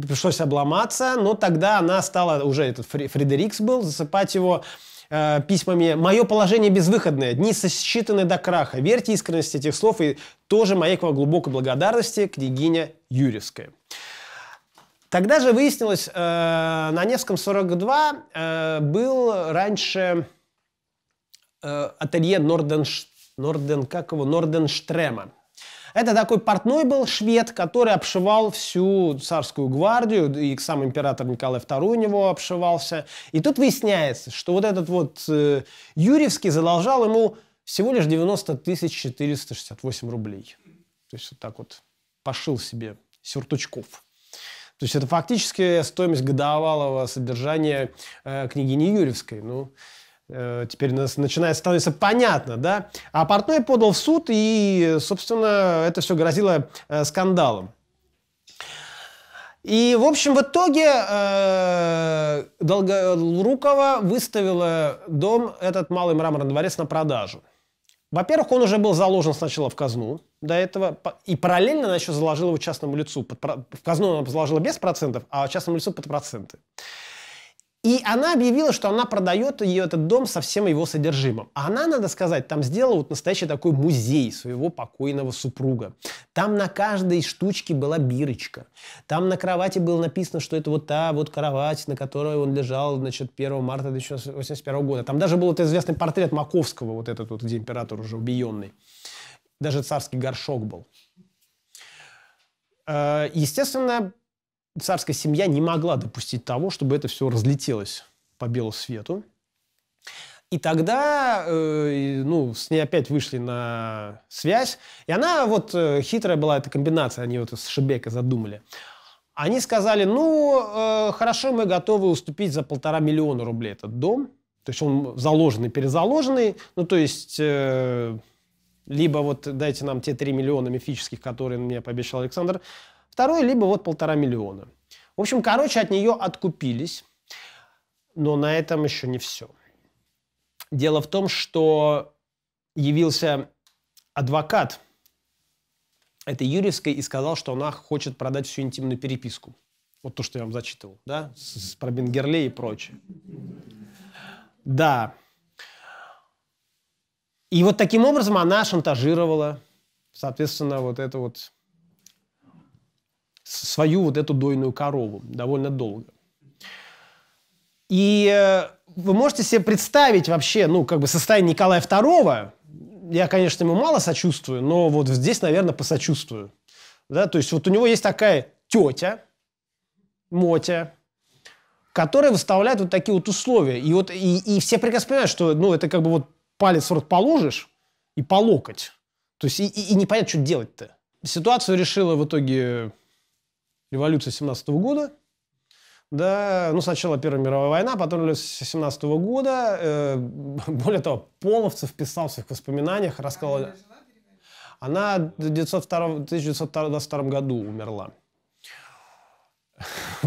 пришлось обломаться, но тогда она стала, уже этот Фредерикс был, засыпать его Э, письмами «Мое положение безвыходное, дни сосчитаны до краха. Верьте искренности этих слов и тоже моей к вам глубокой благодарности, княгиня Юрьевская». Тогда же выяснилось, э, на Невском 42 э, был раньше э, ателье Норденш... Норден... Как его? Норденштрема. Это такой портной был швед, который обшивал всю царскую гвардию, и сам император Николай II у него обшивался. И тут выясняется, что вот этот вот э, Юрьевский задолжал ему всего лишь 90 468 рублей. То есть вот так вот пошил себе сюртучков. То есть это фактически стоимость годовалого содержания э, княгини Юрьевской. Ну, Э, теперь нас начинает становиться понятно, да? А Портной подал в суд, и, собственно, это все грозило э, скандалом. И, в общем, в итоге э, Долгорукова выставила дом, этот малый мраморный дворец, на продажу. Во-первых, он уже был заложен сначала в казну до этого, и параллельно она еще заложила его частному лицу. Под, в казну она заложила без процентов, а частному лицу под проценты. И она объявила, что она продает ее этот дом со всем его содержимым. А она, надо сказать, там сделала вот настоящий такой музей своего покойного супруга. Там на каждой штучке была бирочка. Там на кровати было написано, что это вот та вот кровать, на которой он лежал, значит, 1 марта 1981 года. Там даже был вот известный портрет Маковского, вот этот вот, где император уже убиенный. Даже царский горшок был. Э, естественно, царская семья не могла допустить того, чтобы это все разлетелось по белу свету. И тогда, э, ну, с ней опять вышли на связь. И она вот, э, хитрая была эта комбинация, они вот с Шебека задумали. Они сказали, ну, э, хорошо, мы готовы уступить за полтора миллиона рублей этот дом. То есть он заложенный, перезаложенный. Ну, то есть, э, либо вот дайте нам те три миллиона мифических, которые мне пообещал Александр, Второе, либо вот полтора миллиона. В общем, короче, от нее откупились. Но на этом еще не все. Дело в том, что явился адвокат этой Юрьевской и сказал, что она хочет продать всю интимную переписку. Вот то, что я вам зачитывал, да, с, с, про Бенгерле и прочее. Да. И вот таким образом она шантажировала, соответственно, вот это вот свою вот эту дойную корову довольно долго. И э, вы можете себе представить вообще, ну, как бы состояние Николая II, я, конечно, ему мало сочувствую, но вот здесь, наверное, посочувствую. Да, то есть вот у него есть такая тетя, Мотя, которая выставляет вот такие вот условия. И вот и, и все прекрасно понимают, что ну, это как бы вот палец в рот положишь и по локоть. То есть и, и, и непонятно, что делать-то. Ситуацию решила в итоге революция 17 года. Да, ну, сначала Первая мировая война, потом революция 17 года. Э, более того, Половцев писал в своих воспоминаниях, рассказал... Она в 1902, 1922 году умерла.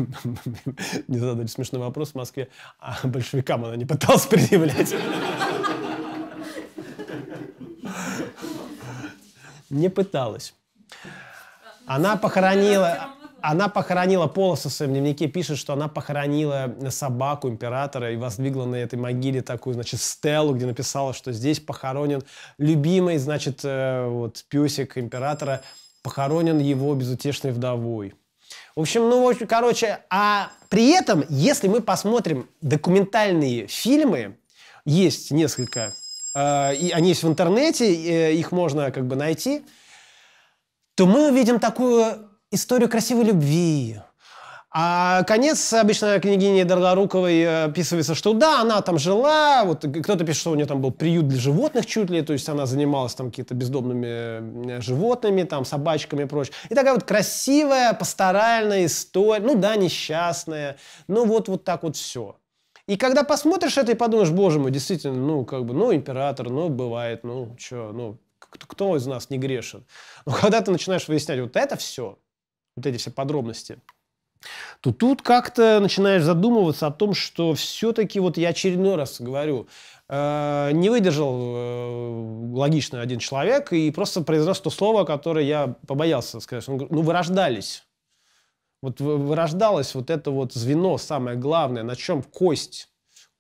Не задали смешной вопрос в Москве. А большевикам она не пыталась предъявлять. Не пыталась. Она похоронила... Она похоронила, Полоса в своем дневнике пишет, что она похоронила собаку императора и воздвигла на этой могиле такую, значит, стелу, где написала, что здесь похоронен любимый, значит, э, вот, песик императора, похоронен его безутешной вдовой. В общем, ну, в общем, короче, а при этом, если мы посмотрим документальные фильмы, есть несколько, э, и они есть в интернете, э, их можно как бы найти, то мы увидим такую историю красивой любви. А конец обычно княгини Долгоруковой э, описывается, что да, она там жила, вот кто-то пишет, что у нее там был приют для животных чуть ли, то есть она занималась там какими-то бездомными э, животными, там собачками и прочее. И такая вот красивая пасторальная история, ну да, несчастная, ну вот, вот так вот все. И когда посмотришь это и подумаешь, боже мой, действительно, ну, как бы, ну, император, ну, бывает, ну, что, ну, кто из нас не грешен? Но ну, когда ты начинаешь выяснять вот это все, вот эти все подробности, то тут как-то начинаешь задумываться о том, что все-таки, вот я очередной раз говорю, э, не выдержал э, логично один человек и просто произнес то слово, которое я побоялся сказать. Он говорит, ну вы рождались. Вот вырождалось вот это вот звено, самое главное, на чем кость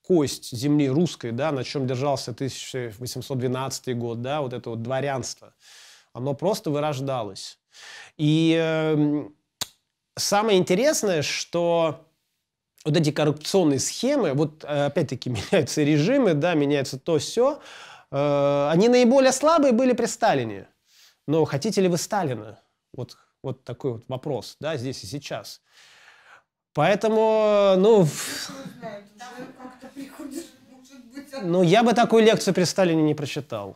кость земли русской, да, на чем держался 1812 год, да, вот это вот дворянство, оно просто вырождалось. И эм, самое интересное, что вот эти коррупционные схемы, вот э, опять-таки меняются режимы, да, меняется то все. Э, они наиболее слабые были при Сталине. Но хотите ли вы Сталина? Вот, вот такой вот вопрос, да, здесь и сейчас. Поэтому, э, ну, ну... Ну, я бы такую лекцию при Сталине не прочитал.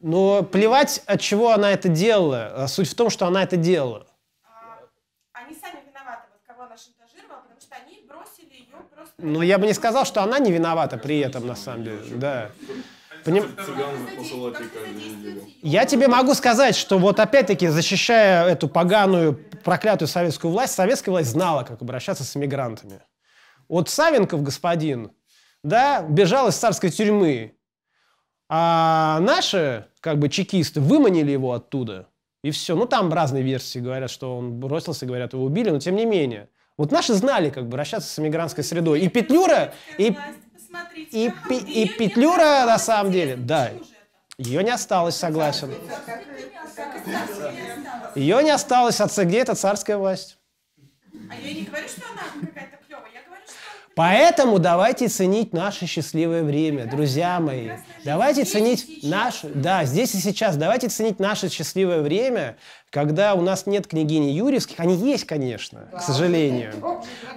Но плевать, от чего она это делала. А суть в том, что она это делала. А, они сами виноваты, вот кого она шантажировала, потому что они бросили ее просто... Но ну, я бы не сказал, что она не виновата при этом, на самом деле. Да. Поним... Я тебе могу сказать, что вот опять-таки, защищая эту поганую, проклятую советскую власть, советская власть знала, как обращаться с мигрантами. Вот Савенков господин, да, бежал из царской тюрьмы, а наши, как бы, чекисты выманили его оттуда, и все. Ну, там разные версии говорят, что он бросился, говорят, его убили, но тем не менее. Вот наши знали, как бы, вращаться с эмигрантской средой. И Петлюра, и, и, и, и Петлюра, на самом деле, да, ее не осталось, согласен. Ее не осталось, отца где эта царская власть. А я не говорю, что она какая-то Поэтому давайте ценить наше счастливое время, друзья мои. Давайте ценить наше, да, здесь и сейчас, давайте ценить наше счастливое время, когда у нас нет княгини Юрьевских, они есть, конечно, к сожалению.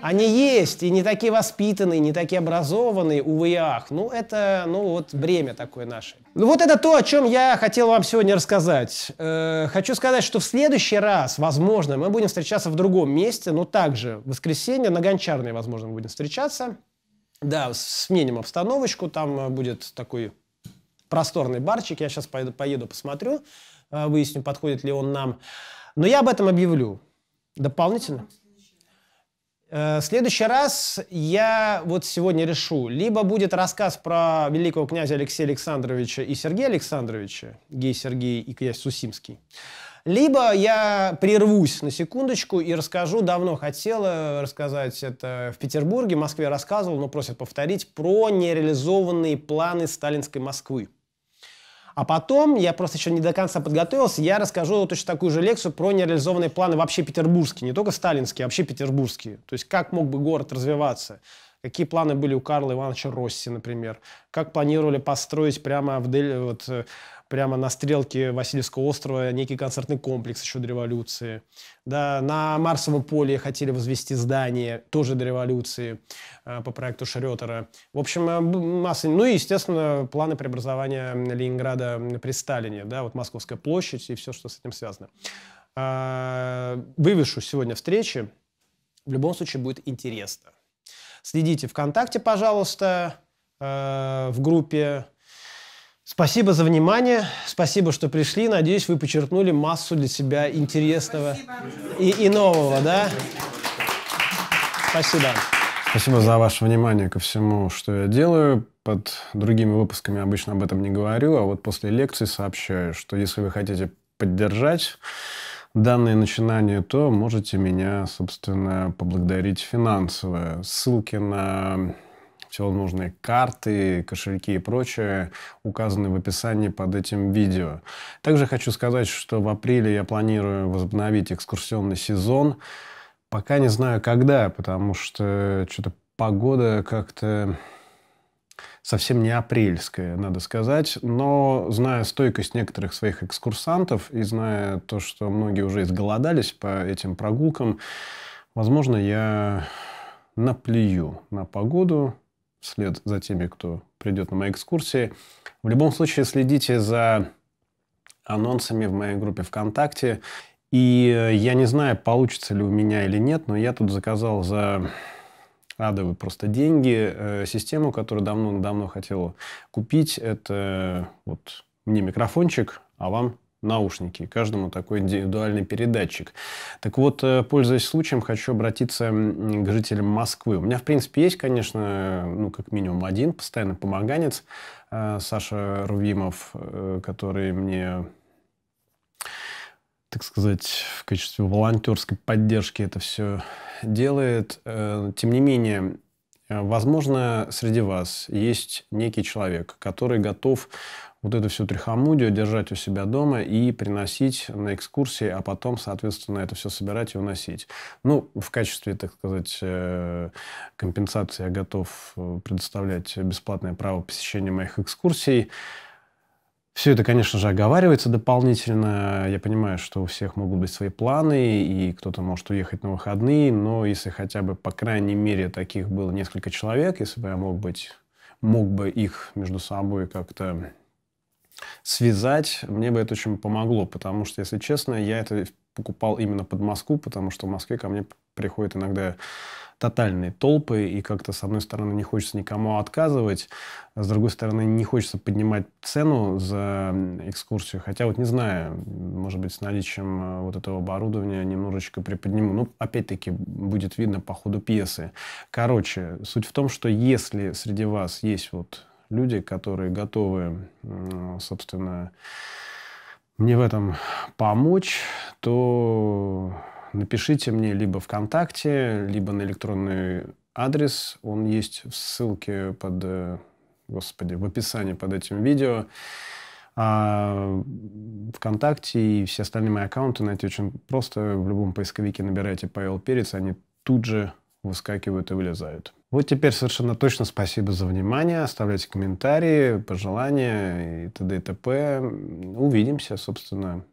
Они есть, и не такие воспитанные, не такие образованные, увы и ах. Ну, это, ну, вот бремя такое наше. Ну, вот это то, о чем я хотел вам сегодня рассказать. Э, хочу сказать, что в следующий раз, возможно, мы будем встречаться в другом месте, но также в воскресенье на Гончарной, возможно, мы будем встречаться. Да, сменим обстановочку, там будет такой просторный барчик, я сейчас поеду, поеду посмотрю. Э, выясню, подходит ли он нам. Но я об этом объявлю дополнительно. Э, следующий раз я вот сегодня решу, либо будет рассказ про великого князя Алексея Александровича и Сергея Александровича, гей Сергей и князь Сусимский, либо я прервусь на секундочку и расскажу, давно хотела рассказать это в Петербурге, в Москве рассказывал, но просят повторить, про нереализованные планы сталинской Москвы. А потом, я просто еще не до конца подготовился, я расскажу точно такую же лекцию про нереализованные планы вообще петербургские, не только сталинские, а вообще петербургские. То есть как мог бы город развиваться. Какие планы были у Карла Ивановича Росси, например? Как планировали построить прямо в Дели, вот, э, прямо на стрелке Васильевского острова некий концертный комплекс еще до революции. Да, на Марсовом поле хотели возвести здание, тоже до революции, э, по проекту Шрётера. В общем, э, масса... Ну и, естественно, планы преобразования Ленинграда при Сталине, да, вот Московская площадь и все, что с этим связано. Э, вывешу сегодня встречи. В любом случае будет интересно. Следите ВКонтакте, пожалуйста, в группе Спасибо за внимание, спасибо, что пришли. Надеюсь, вы почерпнули массу для себя интересного и, и нового, да? Спасибо. Спасибо за ваше внимание ко всему, что я делаю. Под другими выпусками обычно об этом не говорю, а вот после лекции сообщаю, что если вы хотите поддержать данное начинание, то можете меня, собственно, поблагодарить финансово. Ссылки на все нужные карты, кошельки и прочее указаны в описании под этим видео. Также хочу сказать, что в апреле я планирую возобновить экскурсионный сезон. Пока не знаю, когда, потому что что-то погода как-то совсем не апрельская, надо сказать, но зная стойкость некоторых своих экскурсантов и зная то, что многие уже изголодались по этим прогулкам, возможно, я наплюю на погоду вслед за теми, кто придет на мои экскурсии. В любом случае, следите за анонсами в моей группе ВКонтакте. И э, я не знаю, получится ли у меня или нет, но я тут заказал за адовые просто деньги э, систему, которую давно-давно хотел купить. Это вот мне микрофончик, а вам наушники, каждому такой индивидуальный передатчик. Так вот, э, пользуясь случаем, хочу обратиться к жителям Москвы. У меня, в принципе, есть, конечно, ну, как минимум один постоянный помоганец, э, Саша Рувимов, э, который мне так сказать, в качестве волонтерской поддержки это все делает. Тем не менее, Э, возможно, среди вас есть некий человек, который готов вот эту всю трихомудию держать у себя дома и приносить на экскурсии, а потом, соответственно, это все собирать и уносить. Ну, в качестве, так сказать, э, компенсации я готов э, предоставлять бесплатное право посещения моих экскурсий. Все это, конечно же, оговаривается дополнительно. Я понимаю, что у всех могут быть свои планы, и кто-то может уехать на выходные, но если хотя бы, по крайней мере, таких было несколько человек, если бы я мог быть, мог бы их между собой как-то связать, мне бы это очень помогло, потому что, если честно, я это покупал именно под Москву, потому что в Москве ко мне приходят иногда тотальные толпы, и как-то, с одной стороны, не хочется никому отказывать, а с другой стороны, не хочется поднимать цену за экскурсию. Хотя вот не знаю, может быть, с наличием э, вот этого оборудования немножечко приподниму. но ну, опять-таки, будет видно по ходу пьесы. Короче, суть в том, что если среди вас есть вот люди, которые готовы, собственно, мне в этом помочь, то напишите мне либо ВКонтакте, либо на электронный адрес. Он есть в ссылке под, э, господи, в описании под этим видео. А ВКонтакте и все остальные мои аккаунты найти очень просто. В любом поисковике набираете Павел Перец, они тут же выскакивают и вылезают. Вот теперь совершенно точно спасибо за внимание. Оставляйте комментарии, пожелания и т.д. и т.п. Увидимся, собственно,